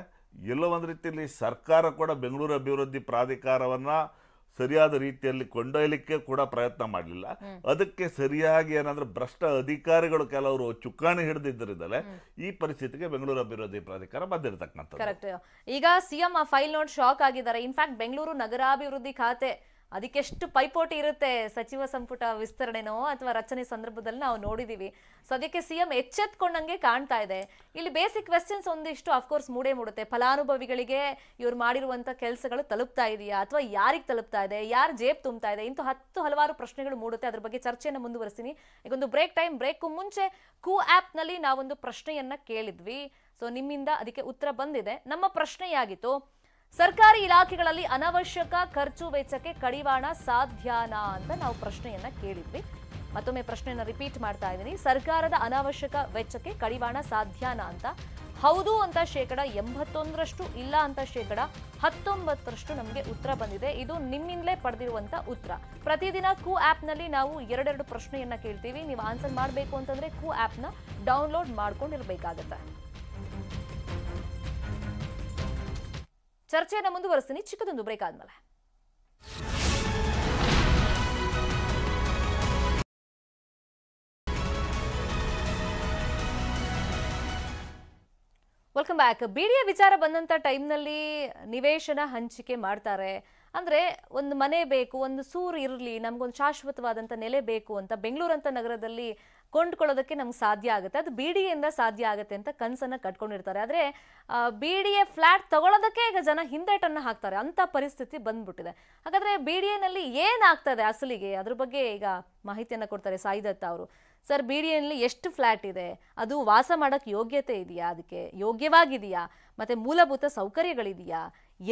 ಎಲ್ಲೋ ಒಂದು ರೀತಿಯಲ್ಲಿ ಸರ್ಕಾರ ಕೂಡ ಬೆಂಗಳೂರು ಅಭಿವೃದ್ಧಿ ಪ್ರಾಧಿಕಾರವನ್ನ ಸರಿಯಾದ ರೀತಿಯಲ್ಲಿ ಕೊಂಡೊಯ್ಯಲಿಕ್ಕೆ ಕೂಡ ಪ್ರಯತ್ನ ಮಾಡಲಿಲ್ಲ ಅದಕ್ಕೆ ಸರಿಯಾಗಿ ಏನಂದ್ರೆ ಭ್ರಷ್ಟ ಅಧಿಕಾರಿಗಳು ಕೆಲವರು ಚುಕ್ಕಾಣಿ ಹಿಡಿದಿದ್ದರಿಂದಲೇ ಈ ಪರಿಸ್ಥಿತಿಗೆ ಬೆಂಗಳೂರು ಅಭಿವೃದ್ಧಿ ಪ್ರಾಧಿಕಾರ ಬಂದಿರತಕ್ಕಂಥ ಕರೆಕ್ಟ್ ಈಗ ಸಿಎಂ ಆ ಫೈಲ್ ನೋಟ್ ಶಾಕ್ ಆಗಿದ್ದಾರೆ ಇನ್ಫ್ಯಾಕ್ಟ್ ಬೆಂಗಳೂರು ನಗರಾಭಿವೃದ್ಧಿ ಖಾತೆ ಅದಕ್ಕೆಷ್ಟು ಪೈಪೋಟಿ ಇರುತ್ತೆ ಸಚಿವ ಸಂಪುಟ ವಿಸ್ತರಣೆನೋ ಅಥವಾ ರಚನೆ ಸಂದರ್ಭದಲ್ಲಿ ನಾವು ನೋಡಿದೀವಿ ಸೊ ಅದಕ್ಕೆ ಸಿಎಂ ಎಚ್ಚೆತ್ಕೊಂಡಂಗೆ ಕಾಣ್ತಾ ಇದೆ ಇಲ್ಲಿ ಬೇಸಿಕ್ ಕ್ವೆಶನ್ಸ್ ಒಂದಿಷ್ಟು ಅಫ್ಕೋರ್ಸ್ ಮೂಡೇ ಮೂಡುತ್ತೆ ಫಲಾನುಭವಿಗಳಿಗೆ ಇವ್ರು ಮಾಡಿರುವಂಥ ಕೆಲಸಗಳು ತಲುಪ್ತಾ ಇದೆಯಾ ಅಥವಾ ಯಾರಿಗೆ ತಲುಪ್ತಾ ಇದೆ ಯಾರು ಜೇಬ್ ತುಂಬ್ತಾ ಇದೆ ಇಂಥ ಹತ್ತು ಹಲವಾರು ಪ್ರಶ್ನೆಗಳು ಮೂಡುತ್ತೆ ಅದ್ರ ಬಗ್ಗೆ ಚರ್ಚೆಯನ್ನು ಮುಂದುವರಿಸ್ತೀನಿ ಈಗ ಒಂದು ಬ್ರೇಕ್ ಟೈಮ್ ಬ್ರೇಕ್ ಮುಂಚೆ ಕೂ ಆ್ಯಪ್ನಲ್ಲಿ ನಾವೊಂದು ಪ್ರಶ್ನೆಯನ್ನು ಕೇಳಿದ್ವಿ ಸೊ ನಿಮ್ಮಿಂದ ಅದಕ್ಕೆ ಉತ್ತರ ಬಂದಿದೆ ನಮ್ಮ ಪ್ರಶ್ನೆಯಾಗಿತ್ತು ಸರ್ಕಾರಿ ಇಲಾಖೆಗಳಲ್ಲಿ ಅನವಶ್ಯಕ ಖರ್ಚು ವೆಚ್ಚಕ್ಕೆ ಕಡಿವಾಣ ಸಾಧ್ಯನಾ ಅಂತ ನಾವು ಪ್ರಶ್ನೆಯನ್ನ ಕೇಳಿದ್ವಿ ಮತ್ತೊಮ್ಮೆ ಪ್ರಶ್ನೆಯನ್ನ ರಿಪೀಟ್ ಮಾಡ್ತಾ ಇದ್ದೀನಿ ಸರ್ಕಾರದ ಅನವಶ್ಯಕ ವೆಚ್ಚಕ್ಕೆ ಕಡಿವಾಣ ಸಾಧ್ಯನಾ ಅಂತ ಹೌದು ಅಂತ ಶೇಕಡ ಎಂಬತ್ತೊಂದರಷ್ಟು ಇಲ್ಲ ಅಂತ ಶೇಕಡ ಹತ್ತೊಂಬತ್ತರಷ್ಟು ನಮಗೆ ಉತ್ತರ ಬಂದಿದೆ ಇದು ನಿಮ್ಮಿಂದಲೇ ಪಡೆದಿರುವಂತ ಉತ್ತರ ಪ್ರತಿದಿನ ಕೂ ಆ್ಯಪ್ನಲ್ಲಿ ನಾವು ಎರಡೆರಡು ಪ್ರಶ್ನೆಯನ್ನ ಕೇಳ್ತೀವಿ ನೀವು ಆನ್ಸರ್ ಮಾಡಬೇಕು ಅಂತಂದ್ರೆ ಕೂ ಆ್ಯಪ್ನ ಡೌನ್ಲೋಡ್ ಮಾಡ್ಕೊಂಡಿರ್ಬೇಕಾಗತ್ತೆ ಚರ್ಚೆಯನ್ನು ಮುಂದುವರೆಸ್ತೀನಿ ಚಿಕ್ಕದೊಂದು ಬ್ರೇಕ್ ಆದ್ಮೇಲೆ ವೆಲ್ಕಮ್ ಬ್ಯಾಕ್ ಬಿಡಿಯ ವಿಚಾರ ಬಂದಂತ ಟೈಮ್ನಲ್ಲಿ ನಿವೇಶನ ಹಂಚಿಕೆ ಮಾಡ್ತಾರೆ ಅಂದರೆ ಒಂದು ಮನೆ ಬೇಕು ಒಂದು ಸೂರು ಇರಲಿ ನಮ್ಗೊಂದು ಶಾಶ್ವತವಾದಂಥ ನೆಲೆ ಬೇಕು ಅಂತ ಅಂತ ನಗರದಲ್ಲಿ ಕೊಂಡ್ಕೊಳ್ಳೋದಕ್ಕೆ ನಮ್ಗೆ ಸಾಧ್ಯ ಆಗುತ್ತೆ ಅದು ಬಿ ಎಂದ ಸಾಧ್ಯ ಆಗುತ್ತೆ ಅಂತ ಕನಸನ್ನು ಕಟ್ಕೊಂಡಿರ್ತಾರೆ ಆದರೆ ಬಿ ಡಿ ಎ ಫ್ಲ್ಯಾಟ್ ತಗೊಳ್ಳೋದಕ್ಕೆ ಈಗ ಜನ ಹಿಂದೇಟನ್ನು ಹಾಕ್ತಾರೆ ಅಂಥ ಪರಿಸ್ಥಿತಿ ಬಂದ್ಬಿಟ್ಟಿದೆ ಹಾಗಾದರೆ ಬಿ ಡಿ ಎನಲ್ಲಿ ಏನಾಗ್ತದೆ ಅಸಲಿಗೆ ಅದ್ರ ಬಗ್ಗೆ ಈಗ ಮಾಹಿತಿಯನ್ನು ಕೊಡ್ತಾರೆ ಸಾಯಿದತ್ತ ಅವರು ಸರ್ ಬಿ ಡಿ ಎನಲ್ಲಿ ಎಷ್ಟು ಫ್ಲ್ಯಾಟ್ ಇದೆ ಅದು ವಾಸ ಮಾಡೋಕ್ಕೆ ಯೋಗ್ಯತೆ ಇದೆಯಾ ಅದಕ್ಕೆ ಯೋಗ್ಯವಾಗಿದೆಯಾ ಮತ್ತು ಮೂಲಭೂತ ಸೌಕರ್ಯಗಳಿದೆಯಾ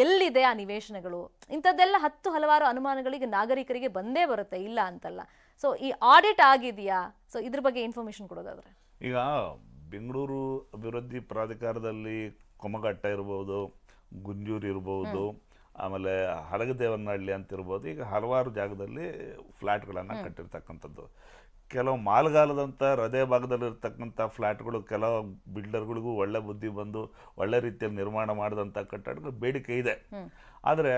ಎಲ್ಲಿದೆ ಆ ನಿವೇಶನಗಳು ಇಂಥದ್ದೆಲ್ಲ ಹತ್ತು ಹಲವಾರು ಅನುಮಾನಗಳಿಗೆ ನಾಗರಿಕರಿಗೆ ಬಂದೇ ಬರುತ್ತೆ ಇಲ್ಲ ಅಂತಲ್ಲ ಸೊ ಈ ಆಡಿಟ್ ಆಗಿದೆಯಾ ಸೊ ಇದ್ರ ಬಗ್ಗೆ ಇನ್ಫಾರ್ಮೇಷನ್ ಕೊಡೋದಾದ್ರೆ ಈಗ ಬೆಂಗಳೂರು ಅಭಿವೃದ್ಧಿ ಪ್ರಾಧಿಕಾರದಲ್ಲಿ ಕೊಮಘಟ್ಟ ಇರ್ಬೋದು ಗುಂಜೂರು ಇರ್ಬೋದು ಆಮೇಲೆ ಹಳಗದೇವನಹಳ್ಳಿ ಅಂತ ಇರ್ಬೋದು ಈಗ ಹಲವಾರು ಜಾಗದಲ್ಲಿ ಫ್ಲ್ಯಾಟ್ಗಳನ್ನು ಕಟ್ಟಿರ್ತಕ್ಕಂಥದ್ದು ಕೆಲವು ಮಾಲ್ಗಾಲದಂಥ ಹೃದಯ ಭಾಗದಲ್ಲಿರ್ತಕ್ಕಂಥ ಫ್ಲ್ಯಾಟ್ಗಳು ಕೆಲವು ಬಿಲ್ಡರ್ಗಳಿಗೂ ಒಳ್ಳೆ ಬುದ್ಧಿ ಬಂದು ಒಳ್ಳೆ ರೀತಿಯಲ್ಲಿ ನಿರ್ಮಾಣ ಮಾಡಿದಂಥ ಕಟ್ಟಡಗಳು ಬೇಡಿಕೆ ಇದೆ ಆದರೆ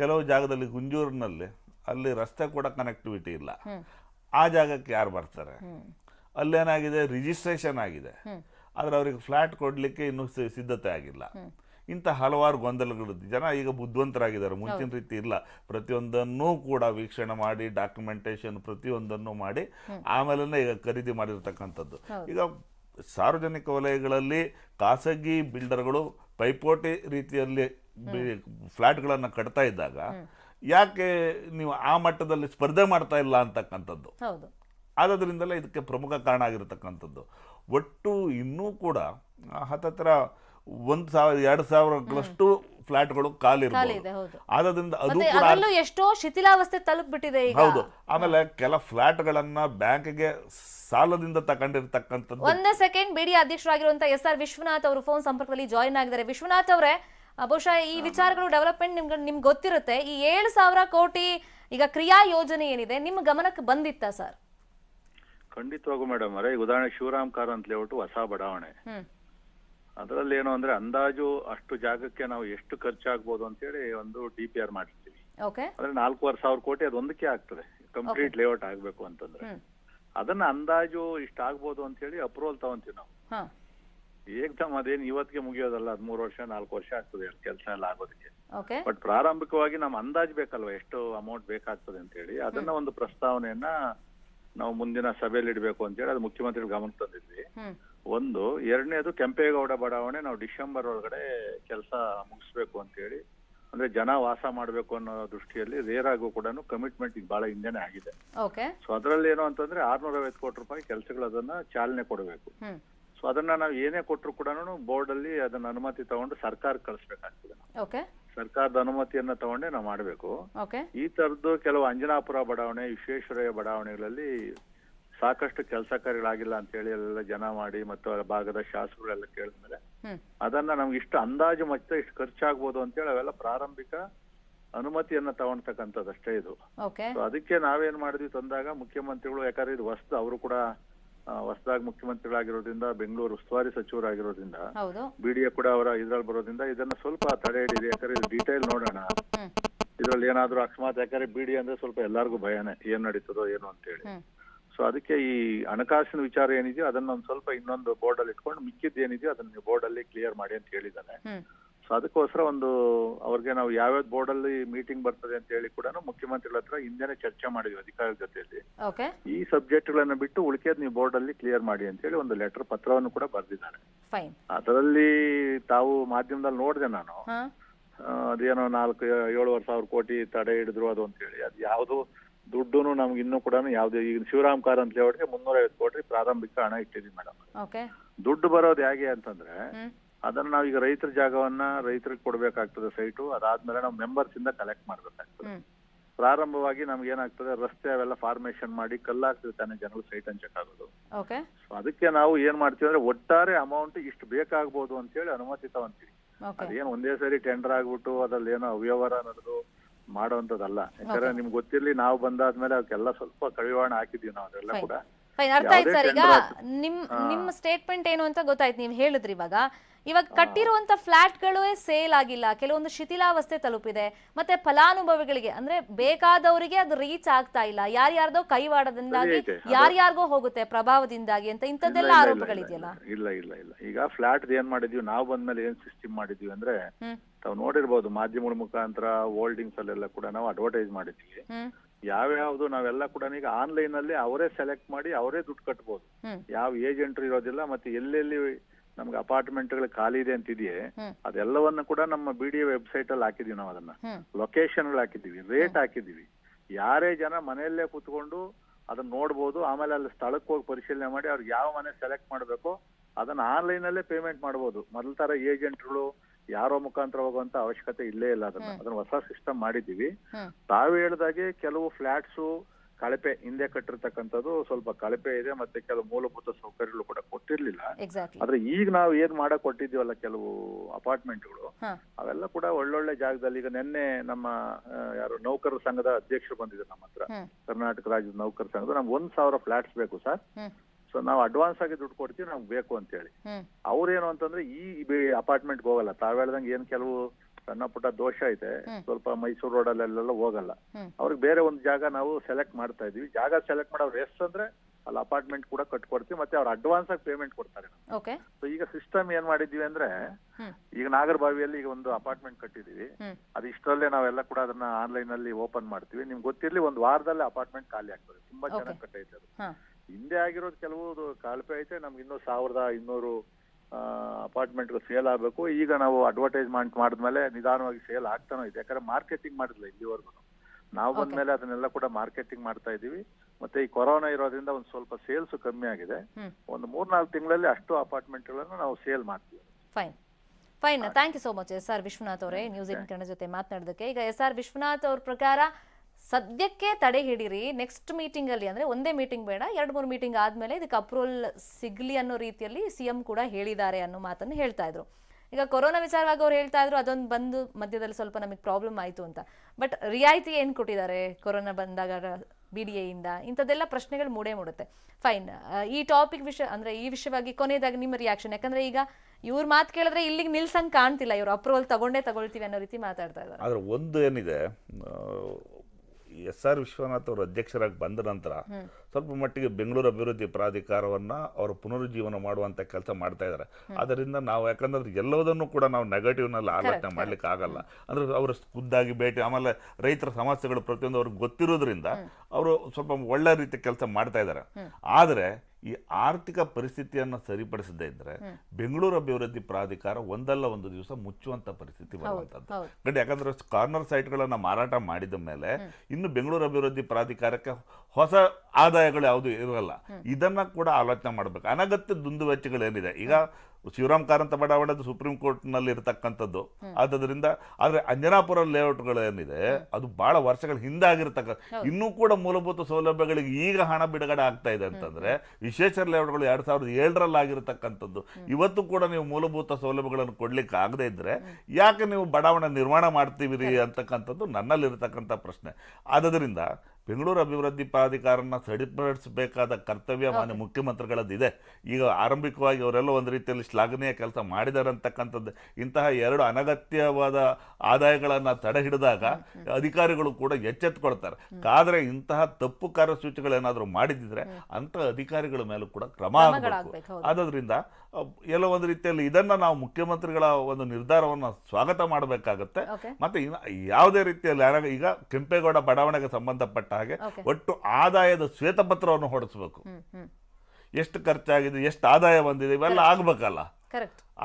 ಕೆಲವು ಜಾಗದಲ್ಲಿ ಗುಂಜೂರಿನಲ್ಲಿ ಅಲ್ಲಿ ರಸ್ತೆ ಕೂಡ ಕನೆಕ್ಟಿವಿಟಿ ಇಲ್ಲ ಆ ಜಾಗಕ್ಕೆ ಯಾರು ಬರ್ತಾರೆ ಅಲ್ಲೇನಾಗಿದೆ ರಿಜಿಸ್ಟ್ರೇಷನ್ ಆಗಿದೆ ಆದರೆ ಅವರಿಗೆ ಫ್ಲ್ಯಾಟ್ ಕೊಡಲಿಕ್ಕೆ ಇನ್ನೂ ಸಿದ್ಧತೆ ಆಗಿಲ್ಲ ಇಂಥ ಹಲವಾರು ಗೊಂದಲಗಳು ಜನ ಈಗ ಬುದ್ಧಿವಂತರಾಗಿದ್ದಾರೆ ಮುಂಚಿನ ರೀತಿ ಇಲ್ಲ ಪ್ರತಿಯೊಂದನ್ನು ಕೂಡ ವೀಕ್ಷಣೆ ಮಾಡಿ ಡಾಕ್ಯುಮೆಂಟೇಶನ್ ಪ್ರತಿಯೊಂದನ್ನು ಮಾಡಿ ಆಮೇಲೆ ಈಗ ಖರೀದಿ ಮಾಡಿರ್ತಕ್ಕಂಥದ್ದು ಈಗ ಸಾರ್ವಜನಿಕ ವಲಯಗಳಲ್ಲಿ ಖಾಸಗಿ ಬಿಲ್ಡರ್ಗಳು ಪೈಪೋಟಿ ರೀತಿಯಲ್ಲಿ ಫ್ಲ್ಯಾಟ್ಗಳನ್ನು ಕಟ್ತಾ ಇದ್ದಾಗ ಯಾಕೆ ನೀವು ಆ ಮಟ್ಟದಲ್ಲಿ ಸ್ಪರ್ಧೆ ಮಾಡ್ತಾ ಇಲ್ಲ ಅಂತಕ್ಕಂಥದ್ದು ಆದ್ದರಿಂದಲೇ ಇದಕ್ಕೆ ಪ್ರಮುಖ ಕಾರಣ ಆಗಿರತಕ್ಕಂಥದ್ದು ಒಟ್ಟು ಇನ್ನೂ ಕೂಡ ಹತ್ತತ್ರ ಒಂದು ಸಾವಿರ ಎರಡು ಸಾವಿರಗಳಷ್ಟು ಫ್ಲಾಟ್ಗಳು ಖಾಲಿ ಆದ್ರಿಂದ ಅದು ಕೂಡ ಎಷ್ಟೋ ಶಿಥಿಲಾವಸ್ಥೆ ತಲುಪಿಬಿಟ್ಟಿದೆ ಹೌದು ಆಮೇಲೆ ಕೆಲ ಫ್ಲಾಟ್ಗಳನ್ನ ಬ್ಯಾಂಕ್ಗೆ ಸಾಲದಿಂದ ತಗೊಂಡಿರ್ತಕ್ಕಂಥದ್ದು ಒಂದೇ ಸೆಕೆಂಡ್ ಬಿಡಿ ಅಧ್ಯಕ್ಷರಾಗಿರುವಂತಹ ಎಸ್ ಆರ್ ವಿಶ್ವನಾಥ್ ಅವರು ಫೋನ್ ಸಂಪರ್ಕದಲ್ಲಿ ಜಾಯಿನ್ ಆಗಿದ್ದಾರೆ ವಿಶ್ವನಾಥ್ ಅವರೇ ಬಹುಶಃ ಈ ವಿಚಾರಗಳು ಡೆವಲಪ್ಮೆಂಟ್ ನಿಮ್ಗೆ ನಿಮ್ಗೆ ಗೊತ್ತಿರುತ್ತೆ ಈ ಏಳು ಸಾವಿರ ಕೋಟಿ ಈಗ ಕ್ರಿಯಾ ಯೋಜನೆ ಏನಿದೆ ನಿಮ್ಮ ಗಮನಕ್ಕೆ ಬಂದಿತ್ತಾ ಸರ್ ಖಂಡಿತವಾಗೂ ಮೇಡಮ್ ಅರೇ ಉದಾಹರಣೆ ಶಿವರಾಮ್ ಕಾರ್ ಅಂತ ಲೇಔಟ್ ಹೊಸ ಬಡಾವಣೆ ಅದರಲ್ಲಿ ಏನು ಅಂದ್ರೆ ಅಂದಾಜು ಅಷ್ಟು ಜಾಗಕ್ಕೆ ನಾವು ಎಷ್ಟು ಖರ್ಚಾಗ್ಬೋದು ಹೇಳಿ ಒಂದು ಡಿ ಪಿ ಆರ್ ಮಾಡಿರ್ತೀವಿ ಅಂದ್ರೆ ನಾಲ್ಕೂವರೆ ಸಾವಿರ ಕೋಟಿ ಅದೊಂದಕ್ಕೆ ಆಗ್ತದೆ ಕಂಪ್ಲೀಟ್ ಲೇಔಟ್ ಆಗ್ಬೇಕು ಅಂತಂದ್ರೆ ಅದನ್ನ ಅಂದಾಜು ಆಗ್ಬೋದು ಅಂತ ಹೇಳಿ ಅಪ್ರೂವಲ್ ತಗೊಂತೀವಿ ನಾವು ಏಕದಮ್ ಅದೇನು ಇವತ್ತಿಗೆ ಮುಗಿಯೋದಲ್ಲ ಅದ್ ವರ್ಷ ನಾಲ್ಕು ವರ್ಷ ಆಗ್ತದೆ ಕೆಲಸ ಎಲ್ಲ ಆಗೋದಕ್ಕೆ ಬಟ್ ಪ್ರಾರಂಭಿಕವಾಗಿ ನಮ್ ಅಂದಾಜ್ ಬೇಕಲ್ವಾ ಎಷ್ಟು ಅಮೌಂಟ್ ಬೇಕಾಗ್ತದೆ ಅಂತ ಹೇಳಿ ಅದನ್ನ ಒಂದು ಪ್ರಸ್ತಾವನೆಯನ್ನ ನಾವು ಮುಂದಿನ ಸಭೆಯಲ್ಲಿ ಇಡಬೇಕು ಅಂತ ಹೇಳಿ ಅದು ಮುಖ್ಯಮಂತ್ರಿ ಗಮನ ತಂದಿದ್ವಿ ಒಂದು ಎರಡನೇದು ಕೆಂಪೇಗೌಡ ಬಡಾವಣೆ ನಾವು ಡಿಸೆಂಬರ್ ಒಳಗಡೆ ಕೆಲಸ ಮುಗಿಸ್ಬೇಕು ಹೇಳಿ ಅಂದ್ರೆ ಜನ ವಾಸ ಮಾಡಬೇಕು ಅನ್ನೋ ದೃಷ್ಟಿಯಲ್ಲಿ ರೇರಾಗೂ ಕೂಡ ಕಮಿಟ್ಮೆಂಟ್ ಈಗ ಬಹಳ ಹಿಂದೆನೆ ಆಗಿದೆ ಸೊ ಅದರಲ್ಲಿ ಏನು ಅಂತಂದ್ರೆ ಆರ್ನೂರ ಐವತ್ತು ಕೋಟಿ ರೂಪಾಯಿ ಕೆಲಸಗಳು ಅದನ್ನ ಚಾಲನೆ ಕೊಡಬೇಕು ಸೊ ಅದನ್ನ ನಾವು ಏನೇ ಕೊಟ್ಟರು ಕೂಡ ಬೋರ್ಡ್ ಅಲ್ಲಿ ಅದನ್ನ ಅನುಮತಿ ತಗೊಂಡು ಸರ್ಕಾರ ಕಳಿಸ್ಬೇಕಾಗ್ತದೆ ಸರ್ಕಾರದ ಅನುಮತಿಯನ್ನ ತಗೊಂಡೆ ನಾವು ಮಾಡಬೇಕು ಈ ತರದ್ದು ಕೆಲವು ಅಂಜನಾಪುರ ಬಡಾವಣೆ ವಿಶ್ವೇಶ್ವರಯ್ಯ ಬಡಾವಣೆಗಳಲ್ಲಿ ಸಾಕಷ್ಟು ಕೆಲಸ ಕಾರ್ಯಗಳಾಗಿಲ್ಲ ಅಂತ ಹೇಳಿ ಎಲ್ಲ ಜನ ಮಾಡಿ ಮತ್ತು ಅವರ ಭಾಗದ ಶಾಸಕರುಗಳೆಲ್ಲ ಕೇಳಿದ್ಮೇಲೆ ಅದನ್ನ ನಮ್ಗೆ ಇಷ್ಟು ಅಂದಾಜು ಮತ್ತೆ ಇಷ್ಟು ಖರ್ಚಾಗ್ಬೋದು ಅಂತೇಳಿ ಅವೆಲ್ಲ ಪ್ರಾರಂಭಿಕ ಅನುಮತಿಯನ್ನ ತಗೊಂಡ್ತಕ್ಕಂಥದ್ದು ಅಷ್ಟೇ ಇದು ಅದಕ್ಕೆ ನಾವೇನ್ ಮಾಡಿದ್ವಿ ತಂದಾಗ ಮುಖ್ಯಮಂತ್ರಿಗಳು ಯಾಕಂದ್ರೆ ಇದು ವಸ್ತು ಅವರು ಕೂಡ ಹೊಸದಾಗಿ ಮುಖ್ಯಮಂತ್ರಿಗಳಾಗಿರೋದ್ರಿಂದ ಬೆಂಗಳೂರು ಉಸ್ತುವಾರಿ ಸಚಿವರಾಗಿರೋದ್ರಿಂದ ಬಿಡಿಎ ಕೂಡ ಅವರ ಇದ್ರಲ್ಲಿ ಬರೋದ್ರಿಂದ ಇದನ್ನ ಸ್ವಲ್ಪ ತಡೆ ಹಿಡಿದು ಯಾಕಂದ್ರೆ ಇದು ಡೀಟೇಲ್ ನೋಡೋಣ ಇದ್ರಲ್ಲಿ ಏನಾದ್ರೂ ಅಕಸ್ಮಾತ್ ಯಾಕಂದ್ರೆ ಬಿಡಿ ಅಂದ್ರೆ ಸ್ವಲ್ಪ ಎಲ್ಲಾರ್ಗು ಭಯನೇ ಏನ್ ನಡೀತದೋ ಏನು ಹೇಳಿ ಸೊ ಅದಕ್ಕೆ ಈ ಹಣಕಾಸಿನ ವಿಚಾರ ಏನಿದೆಯೋ ಒಂದ್ ಸ್ವಲ್ಪ ಇನ್ನೊಂದು ಬೋರ್ಡ್ ಅಲ್ಲಿ ಇಟ್ಕೊಂಡು ಮಿಕ್ಕಿದ್ ಏನಿದೆಯೋ ಅದನ್ನ ಅಲ್ಲಿ ಕ್ಲಿಯರ್ ಮಾಡಿ ಅಂತ ಹೇಳಿದ್ದಾನೆ ಸೊ ಅದಕ್ಕೋಸ್ಕರ ಒಂದು ಅವ್ರಿಗೆ ನಾವು ಬೋರ್ಡ್ ಅಲ್ಲಿ ಮೀಟಿಂಗ್ ಬರ್ತದೆ ಅಂತ ಹೇಳಿ ಕೂಡ ಮುಖ್ಯಮಂತ್ರಿಗಳ ಹತ್ರ ಹಿಂದೆನೆ ಚರ್ಚೆ ಮಾಡಿದ್ವಿ ಅಧಿಕಾರಿಗಳ ಜೊತೆಯಲ್ಲಿ ಈ ಸಬ್ಜೆಕ್ಟ್ಗಳನ್ನ ಬಿಟ್ಟು ಉಳಿಕೆದ್ ನೀವು ಬೋರ್ಡ್ ಅಲ್ಲಿ ಕ್ಲಿಯರ್ ಮಾಡಿ ಅಂತ ಹೇಳಿ ಒಂದು ಲೆಟರ್ ಪತ್ರವನ್ನು ಕೂಡ ಬರೆದಿದ್ದಾರೆ ಅದರಲ್ಲಿ ತಾವು ಮಾಧ್ಯಮದಲ್ಲಿ ನೋಡಿದೆ ನಾನು ಅದೇನೋ ನಾಲ್ಕು ಏಳುವರೆ ಸಾವಿರ ಕೋಟಿ ತಡೆ ಹಿಡಿದ್ರು ಅದು ಅಂತ ಹೇಳಿ ಅದು ಯಾವುದು ದುಡ್ಡು ನಮ್ಗೆ ಇನ್ನು ಕೂಡ ಯಾವ್ದೇ ಈಗ ಶಿವರಾಮ್ ಕಾರಂತ್ ಲೇಔಟ್ಗೆ ಮುನ್ನೂರ ಐವತ್ತು ಕೋಟಿ ಪ್ರಾರಂಭಿಕ ಹಣ ಇಟ್ಟಿದೀವಿ ಮೇಡಮ್ ದುಡ್ಡು ಬರೋದು ಹೇಗೆ ಅಂತಂದ್ರೆ ಅದನ್ನ ನಾವು ಈಗ ರೈತರ ಜಾಗವನ್ನ ರೈತರಿಗೆ ಕೊಡ್ಬೇಕಾಗ್ತದೆ ಸೈಟು ಅದಾದ್ಮೇಲೆ ನಾವು ಮೆಂಬರ್ಸ್ ಇಂದ ಕಲೆಕ್ಟ್ ಮಾಡ್ಬೇಕಾಗ್ತದೆ ಪ್ರಾರಂಭವಾಗಿ ನಮ್ಗೆ ಏನಾಗ್ತದೆ ರಸ್ತೆ ಅವೆಲ್ಲ ಫಾರ್ಮೇಶನ್ ಮಾಡಿ ಕಲ್ಲಾಗ್ತದೆ ತಾನೇ ಜನರು ಸೈಟ್ ಚೆಕ್ ಆಗೋದು ಸೊ ಅದಕ್ಕೆ ನಾವು ಏನ್ ಮಾಡ್ತೀವಿ ಅಂದ್ರೆ ಒಟ್ಟಾರೆ ಅಮೌಂಟ್ ಇಷ್ಟು ಬೇಕಾಗ್ಬೋದು ಅಂತ ಹೇಳಿ ಅನುಮತಿ ತಗೊಂತೀವಿ ಅದೇನು ಒಂದೇ ಸರಿ ಟೆಂಡರ್ ಆಗ್ಬಿಟ್ಟು ಅದ್ರಲ್ಲಿ ಏನೋ ಅವ್ಯವಹಾರ ನಡೆದು ಮಾಡುವಂತದಲ್ಲ ಯಾಕಂದ್ರೆ ನಿಮ್ಗೆ ಗೊತ್ತಿರ್ಲಿ ನಾವು ಬಂದಾದ್ಮೇಲೆ ಅವಕ್ಕೆಲ್ಲ ಸ್ವಲ್ಪ ಕಡಿವಾಣ ಹಾಕಿದೀವಿ ನಾವು ಅದೆಲ್ಲ ಕೂಡ ಅರ್ಥ ಆಯ್ತು ಸರ್ ಈಗ ನಿಮ್ ನಿಮ್ ಸ್ಟೇಟ್ಮೆಂಟ್ ಏನು ಅಂತ ಗೊತ್ತಾಯ್ತು ನೀವು ಹೇಳಿದ್ರಿ ಇವಾಗ ಇವಾಗ ಕಟ್ಟಿರುವಂತ ಫ್ಲಾಟ್ ಗಳು ಸೇಲ್ ಆಗಿಲ್ಲ ಕೆಲವೊಂದು ಶಿಥಿಲಾವಸ್ಥೆ ತಲುಪಿದೆ ಮತ್ತೆ ಫಲಾನುಭವಿಗಳಿಗೆ ಅಂದ್ರೆ ಬೇಕಾದವರಿಗೆ ಅದು ರೀಚ್ ಆಗ್ತಾ ಇಲ್ಲ ಯಾರ್ಯಾರ್ದೋ ಕೈವಾಡದಿಂದಾಗಿ ಯಾರ್ಯಾರಿಗೋ ಹೋಗುತ್ತೆ ಪ್ರಭಾವದಿಂದಾಗಿ ಅಂತ ಇಂಥದ್ದೆಲ್ಲ ಆರೋಪಗಳಿದೆಯಲ್ಲ ಇಲ್ಲ ಇಲ್ಲ ಇಲ್ಲ ಈಗ ಫ್ಲಾಟ್ ಏನ್ ಮಾಡಿದ್ವಿ ನಾವು ಬಂದ್ಮೇಲೆ ಏನ್ ಸಿಸ್ಟಮ್ ಮಾಡಿದ್ವಿ ಅಂದ್ರೆ ತಾವು ನೋಡಿರ್ಬೋದು ಮಾಧ್ಯಮಗಳ ಮುಖಾಂತರ ಹೋಲ್ಡಿಂಗ್ಸ್ ಅಲ್ಲೆಲ್ಲ ಕೂಡ ನಾವು ಅಡ್ವರ್ಟೈಸ್ ಮಾಡಿದ್ವಿ ಯಾವ್ಯಾವ್ದು ನಾವೆಲ್ಲ ಕೂಡ ಈಗ ಆನ್ಲೈನ್ ಅಲ್ಲಿ ಅವರೇ ಸೆಲೆಕ್ಟ್ ಮಾಡಿ ಅವರೇ ದುಡ್ಡು ಕಟ್ಬೋದು ಯಾವ ಏಜೆಂಟ್ ಇರೋದಿಲ್ಲ ಮತ್ತೆ ಎಲ್ಲೆಲ್ಲಿ ನಮ್ಗೆ ಅಪಾರ್ಟ್ಮೆಂಟ್ಗಳು ಖಾಲಿ ಇದೆ ಅಂತಿದೆಯೇ ಅದೆಲ್ಲವನ್ನ ಕೂಡ ನಮ್ಮ ಬಿ ಡಿ ವೆಬ್ಸೈಟ್ ಅಲ್ಲಿ ಹಾಕಿದೀವಿ ನಾವು ಅದನ್ನ ಲೊಕೇಶನ್ಗಳು ಹಾಕಿದೀವಿ ರೇಟ್ ಹಾಕಿದೀವಿ ಯಾರೇ ಜನ ಮನೆಯಲ್ಲೇ ಕುತ್ಕೊಂಡು ಅದನ್ನ ನೋಡ್ಬೋದು ಆಮೇಲೆ ಅಲ್ಲಿ ಸ್ಥಳಕ್ಕೆ ಹೋಗಿ ಪರಿಶೀಲನೆ ಮಾಡಿ ಅವ್ರಿಗೆ ಯಾವ ಮನೆ ಸೆಲೆಕ್ಟ್ ಮಾಡಬೇಕು ಅದನ್ನ ಆನ್ಲೈನ್ ಅಲ್ಲೇ ಪೇಮೆಂಟ್ ಮಾಡ್ಬೋದು ಮೊದಲ ತರ ಗಳು ಯಾರೋ ಮುಖಾಂತರ ಹೋಗುವಂತ ಅವಶ್ಯಕತೆ ಇಲ್ಲೇ ಇಲ್ಲ ಅದನ್ನ ಅದನ್ನ ಹೊಸ ಸಿಸ್ಟಮ್ ಮಾಡಿದೀವಿ ತಾವು ಹೇಳಿದಾಗೆ ಕೆಲವು ಫ್ಲಾಟ್ಸು ಕಳಪೆ ಹಿಂದೆ ಕಟ್ಟಿರ್ತಕ್ಕಂಥದ್ದು ಸ್ವಲ್ಪ ಕಳಪೆ ಇದೆ ಮತ್ತೆ ಕೆಲವು ಮೂಲಭೂತ ಸೌಕರ್ಯಗಳು ಕೂಡ ಕೊಟ್ಟಿರ್ಲಿಲ್ಲ ಆದ್ರೆ ಈಗ ನಾವು ಏನ್ ಮಾಡಕ್ ಕೊಟ್ಟಿದೀವಲ್ಲ ಕೆಲವು ಅಪಾರ್ಟ್ಮೆಂಟ್ಗಳು ಅವೆಲ್ಲ ಕೂಡ ಒಳ್ಳೊಳ್ಳೆ ಜಾಗದಲ್ಲಿ ಈಗ ನಿನ್ನೆ ನಮ್ಮ ಯಾರು ನೌಕರರ ಸಂಘದ ಅಧ್ಯಕ್ಷರು ಬಂದಿದ್ರು ನಮ್ಮ ಹತ್ರ ಕರ್ನಾಟಕ ರಾಜ್ಯದ ನೌಕರರ ಸಂಘದ ನಮ್ಗೆ ಒಂದ್ ಸಾವಿರ ಫ್ಲಾಟ್ಸ್ ಬೇಕು ಸರ್ ಸೊ ನಾವು ಅಡ್ವಾನ್ಸ್ ಆಗಿ ದುಡ್ಡು ಕೊಡ್ತೀವಿ ನಮ್ಗೆ ಬೇಕು ಅಂತ ಹೇಳಿ ಅವ್ರೇನು ಅಂತಂದ್ರೆ ಈ ಅಪಾರ್ಟ್ಮೆಂಟ್ ಹೋಗಲ್ಲ ತಾವ್ ಹೇಳ್ದಂಗೆ ಏನ್ ಕೆಲವು ಸಣ್ಣ ಪುಟ್ಟ ದೋಷ ಇದೆ ಸ್ವಲ್ಪ ಮೈಸೂರು ರೋಡ್ ಅಲ್ಲೆಲ್ಲ ಹೋಗಲ್ಲ ಅವ್ರಿಗೆ ಬೇರೆ ಒಂದು ಜಾಗ ನಾವು ಸೆಲೆಕ್ಟ್ ಮಾಡ್ತಾ ಇದೀವಿ ಜಾಗ ಸೆಲೆಕ್ಟ್ ಮಾಡೋರು ಎಷ್ಟು ಅಂದ್ರೆ ಅಲ್ಲಿ ಅಪಾರ್ಟ್ಮೆಂಟ್ ಕೂಡ ಕಟ್ಕೊಡ್ತೀವಿ ಮತ್ತೆ ಅವ್ರು ಅಡ್ವಾನ್ಸ್ ಆಗಿ ಪೇಮೆಂಟ್ ಕೊಡ್ತಾರೆ ಈಗ ಸಿಸ್ಟಮ್ ಏನ್ ಮಾಡಿದ್ವಿ ಅಂದ್ರೆ ಈಗ ನಾಗರಬಾವಿಯಲ್ಲಿ ಈಗ ಒಂದು ಅಪಾರ್ಟ್ಮೆಂಟ್ ಕಟ್ಟಿದೀವಿ ಅದು ಇಷ್ಟರಲ್ಲೇ ನಾವೆಲ್ಲ ಕೂಡ ಅದನ್ನ ಆನ್ಲೈನ್ ಅಲ್ಲಿ ಓಪನ್ ಮಾಡ್ತೀವಿ ನಿಮ್ಗೆ ಗೊತ್ತಿರ್ಲಿ ಒಂದು ವಾರದಲ್ಲೇ ಅಪಾರ್ಟ್ಮೆಂಟ್ ಖಾಲಿ ಆಗ್ತದೆ ತುಂಬಾ ಚೆನ್ನಾಗಿ ಕಟ್ಟೈತೆ ಅದು ಹಿಂದೆ ಆಗಿರೋದು ಕೆಲವು ಕಳಪೆ ಐತೆ ನಮ್ಗೆ ಇನ್ನೂ ಸಾವಿರದ ಇನ್ನೂರು ಅಪಾರ್ಟ್ಮೆಂಟ್ಗಳು ಸೇಲ್ ಆಗಬೇಕು ಈಗ ನಾವು ಅಡ್ವರ್ಟೈಸ್ಮೆಂಟ್ ಮಾಡಿದ್ಮೇಲೆ ನಿಧಾನವಾಗಿ ಸೇಲ್ ಆಗ್ತಾನೋ ಇದೆ ಯಾಕಂದ್ರೆ ಮಾರ್ಕೆಟಿಂಗ್ ಮಾಡಿಲ್ಲ ಇಲ್ಲಿವರೆಗೂ ನಾವು ಬಂದ್ಮೇಲೆ ಅದನ್ನೆಲ್ಲ ಕೂಡ ಮಾರ್ಕೆಟಿಂಗ್ ಮಾಡ್ತಾ ಇದೀವಿ ಮತ್ತೆ ಈ ಕೊರೋನಾ ಇರೋದ್ರಿಂದ ಒಂದು ಸ್ವಲ್ಪ ಸೇಲ್ಸ್ ಕಮ್ಮಿ ಆಗಿದೆ ಒಂದು ಮೂರ್ನಾಲ್ಕು ತಿಂಗಳಲ್ಲಿ ಅಷ್ಟು ಗಳನ್ನು ನಾವು ಸೇಲ್ ಮಾಡ್ತೀವಿ fine fine thank you so much S R Vishwanath ಅವರೇ ನ್ಯೂಸ್ ಇನ್ ಕನ್ನಡ ಜೊತೆ ಮಾತನಾಡೋದಕ್ಕೆ ಈಗ ಎಸ್ ಆರ್ ವಿಶ್ವನಾಥ್ ಅವ್ರ ಪ್ರಕಾರ ಸದ್ಯಕ್ಕೆ ತಡೆ ಹಿಡೀರಿ ನೆಕ್ಸ್ಟ್ ಮೀಟಿಂಗಲ್ಲಿ ಅಂದ್ರೆ ಒಂದೇ ಮೀಟಿಂಗ್ ಬೇಡ ಎರಡು ಮೂರು ಮೀಟಿಂಗ್ ಆದ್ಮೇಲೆ ಇದಕ್ಕೆ ಅಪ್ರೂವಲ್ ಸಿಗಲಿ ಅನ್ನೋ ರೀತಿಯಲ್ಲಿ ಸಿಎಂ ಕೂಡ ಹೇಳಿದ್ದಾರೆ ಅನ್ನೋ ಮಾತನ್ನು ಹೇಳ್ತಾ ಇದ್ರು ಈಗ ಕೊರೋನಾ ವಿಚಾರವಾಗಿ ಅವ್ರು ಹೇಳ್ತಾ ಇದ್ರು ಅದೊಂದು ಬಂದು ಮಧ್ಯದಲ್ಲಿ ಸ್ವಲ್ಪ ನಮಗೆ ಪ್ರಾಬ್ಲಮ್ ಆಯ್ತು ಅಂತ ಬಟ್ ರಿಯಾಯಿತಿ ಏನು ಕೊಟ್ಟಿದ್ದಾರೆ ಕೊರೋನಾ ಬಂದಾಗ ಬಿ ಡಿ ಎಯಿಂದ ಇಂಥದ್ದೆಲ್ಲ ಪ್ರಶ್ನೆಗಳು ಮೂಡೇ ಮೂಡುತ್ತೆ ಫೈನ್ ಈ ಟಾಪಿಕ್ ವಿಷಯ ಅಂದ್ರೆ ಈ ವಿಷಯವಾಗಿ ಕೊನೆಯದಾಗಿ ನಿಮ್ಮ ರಿಯಾಕ್ಷನ್ ಯಾಕಂದ್ರೆ ಈಗ ಇವ್ರ ಮಾತು ಕೇಳಿದ್ರೆ ಇಲ್ಲಿಗೆ ನಿಲ್ಸಂಗ್ ಕಾಣ್ತಿಲ್ಲ ಇವರು ಅಪ್ರೂವಲ್ ತಗೊಂಡೇ ತಗೊಳ್ತೀವಿ ಅನ್ನೋ ರೀತಿ ಮಾತಾಡ್ತಾ ಇದ್ದಾರೆ ಆದ್ರೆ ಒಂದು ಏನಿದೆ ಎಸ್ ಆರ್ ವಿಶ್ವನಾಥ್ ಅವರು ಅಧ್ಯಕ್ಷರಾಗಿ ಬಂದ ನಂತರ ಸ್ವಲ್ಪ ಮಟ್ಟಿಗೆ ಬೆಂಗಳೂರು ಅಭಿವೃದ್ಧಿ ಪ್ರಾಧಿಕಾರವನ್ನು ಅವರು ಪುನರುಜ್ಜೀವನ ಮಾಡುವಂಥ ಕೆಲಸ ಮಾಡ್ತಾ ಇದ್ದಾರೆ ಅದರಿಂದ ನಾವು ಯಾಕಂದ್ರೆ ಎಲ್ಲದನ್ನು ಕೂಡ ನಾವು ನೆಗೆಟಿವ್ನಲ್ಲಿ ಆಲೋಚನೆ ಮಾಡಲಿಕ್ಕೆ ಆಗಲ್ಲ ಅಂದ್ರೆ ಅವರು ಖುದ್ದಾಗಿ ಭೇಟಿ ಆಮೇಲೆ ರೈತರ ಸಮಸ್ಯೆಗಳು ಪ್ರತಿಯೊಂದು ಅವ್ರಿಗೆ ಗೊತ್ತಿರೋದ್ರಿಂದ ಅವರು ಸ್ವಲ್ಪ ಒಳ್ಳೆ ರೀತಿ ಕೆಲಸ ಮಾಡ್ತಾ ಇದ್ದಾರೆ ಆದರೆ ಈ ಆರ್ಥಿಕ ಪರಿಸ್ಥಿತಿಯನ್ನು ಸರಿಪಡಿಸದೇ ಇದ್ರೆ ಬೆಂಗಳೂರು ಅಭಿವೃದ್ಧಿ ಪ್ರಾಧಿಕಾರ ಒಂದಲ್ಲ ಒಂದು ದಿವಸ ಮುಚ್ಚುವಂತ ಪರಿಸ್ಥಿತಿ ಬರುವಂತದ್ದು ಗಂಡ ಯಾಕಂದ್ರೆ ಕಾರ್ನರ್ ಸೈಟ್ಗಳನ್ನು ಮಾರಾಟ ಮಾಡಿದ ಮೇಲೆ ಇನ್ನು ಬೆಂಗಳೂರು ಅಭಿವೃದ್ಧಿ ಪ್ರಾಧಿಕಾರಕ್ಕೆ ಹೊಸ ಆದಾಯಗಳು ಯಾವುದು ಇರಲ್ಲ ಇದನ್ನ ಕೂಡ ಆಲೋಚನೆ ಮಾಡಬೇಕು ಅನಗತ್ಯ ದುಂದುವೆಚ್ಚಗಳೇನಿದೆ ಈಗ ಶಿವರಾಮ್ ಕಾರಂತ ಬಡಾವಣೆ ಅದು ಸುಪ್ರೀಂ ಕೋರ್ಟ್ನಲ್ಲಿ ಇರತಕ್ಕಂಥದ್ದು ಆದ್ದರಿಂದ ಆದರೆ ಅಂಜನಾಪುರ ಏನಿದೆ ಅದು ಬಹಳ ವರ್ಷಗಳ ಹಿಂದೆ ಆಗಿರ್ತಕ್ಕ ಇನ್ನೂ ಕೂಡ ಮೂಲಭೂತ ಸೌಲಭ್ಯಗಳಿಗೆ ಈಗ ಹಣ ಬಿಡುಗಡೆ ಆಗ್ತಾ ಇದೆ ಅಂತಂದ್ರೆ ವಿಶೇಷ ಲೇಔಟ್ಗಳು ಎರಡು ಸಾವಿರದ ಏಳರಲ್ಲಿ ಆಗಿರತಕ್ಕಂಥದ್ದು ಇವತ್ತು ಕೂಡ ನೀವು ಮೂಲಭೂತ ಸೌಲಭ್ಯಗಳನ್ನು ಕೊಡ್ಲಿಕ್ಕೆ ಆಗದೇ ಇದ್ದರೆ ಯಾಕೆ ನೀವು ಬಡಾವಣೆ ನಿರ್ಮಾಣ ರೀ ಅಂತಕ್ಕಂಥದ್ದು ನನ್ನಲ್ಲಿರ್ತಕ್ಕಂಥ ಪ್ರಶ್ನೆ ಆದ್ದರಿಂದ ಬೆಂಗಳೂರು ಅಭಿವೃದ್ಧಿ ಪ್ರಾಧಿಕಾರನ ಸರಿಪಡಿಸಬೇಕಾದ ಕರ್ತವ್ಯ ಮಾನ್ಯ ಮುಖ್ಯಮಂತ್ರಿಗಳದ್ದಿದೆ ಈಗ ಆರಂಭಿಕವಾಗಿ ಅವರೆಲ್ಲ ಒಂದು ರೀತಿಯಲ್ಲಿ ಶ್ಲಾಘನೀಯ ಕೆಲಸ ಮಾಡಿದ್ದಾರೆ ಅಂತಕ್ಕಂಥದ್ದು ಇಂತಹ ಎರಡು ಅನಗತ್ಯವಾದ ಆದಾಯಗಳನ್ನು ತಡೆ ಹಿಡಿದಾಗ ಅಧಿಕಾರಿಗಳು ಕೂಡ ಎಚ್ಚೆತ್ತುಕೊಳ್ತಾರೆ ಆದರೆ ಇಂತಹ ತಪ್ಪು ಕಾರ್ಯಸೂಚಿಗಳೇನಾದರೂ ಮಾಡಿದ್ರೆ ಅಂಥ ಅಧಿಕಾರಿಗಳ ಮೇಲೂ ಕೂಡ ಕ್ರಮ ಆಗಬೇಕು ಆದ್ದರಿಂದ ಎಲ್ಲ ಒಂದು ರೀತಿಯಲ್ಲಿ ಇದನ್ನು ನಾವು ಮುಖ್ಯಮಂತ್ರಿಗಳ ಒಂದು ನಿರ್ಧಾರವನ್ನು ಸ್ವಾಗತ ಮಾಡಬೇಕಾಗತ್ತೆ ಮತ್ತು ಯಾವುದೇ ರೀತಿಯಲ್ಲಿ ಈಗ ಕೆಂಪೇಗೌಡ ಬಡಾವಣೆಗೆ ಸಂಬಂಧಪಟ್ಟ ಹಾಗೆ ಒಟ್ಟು ಆದಾಯದ ಶ್ವೇತಪತ್ರವನ್ನು ಹೊರಡಿಸಬೇಕು ಎಷ್ಟು ಖರ್ಚಾಗಿದೆ ಎಷ್ಟು ಆದಾಯ ಬಂದಿದೆ ಇವೆಲ್ಲ ಆಗಬೇಕಲ್ಲ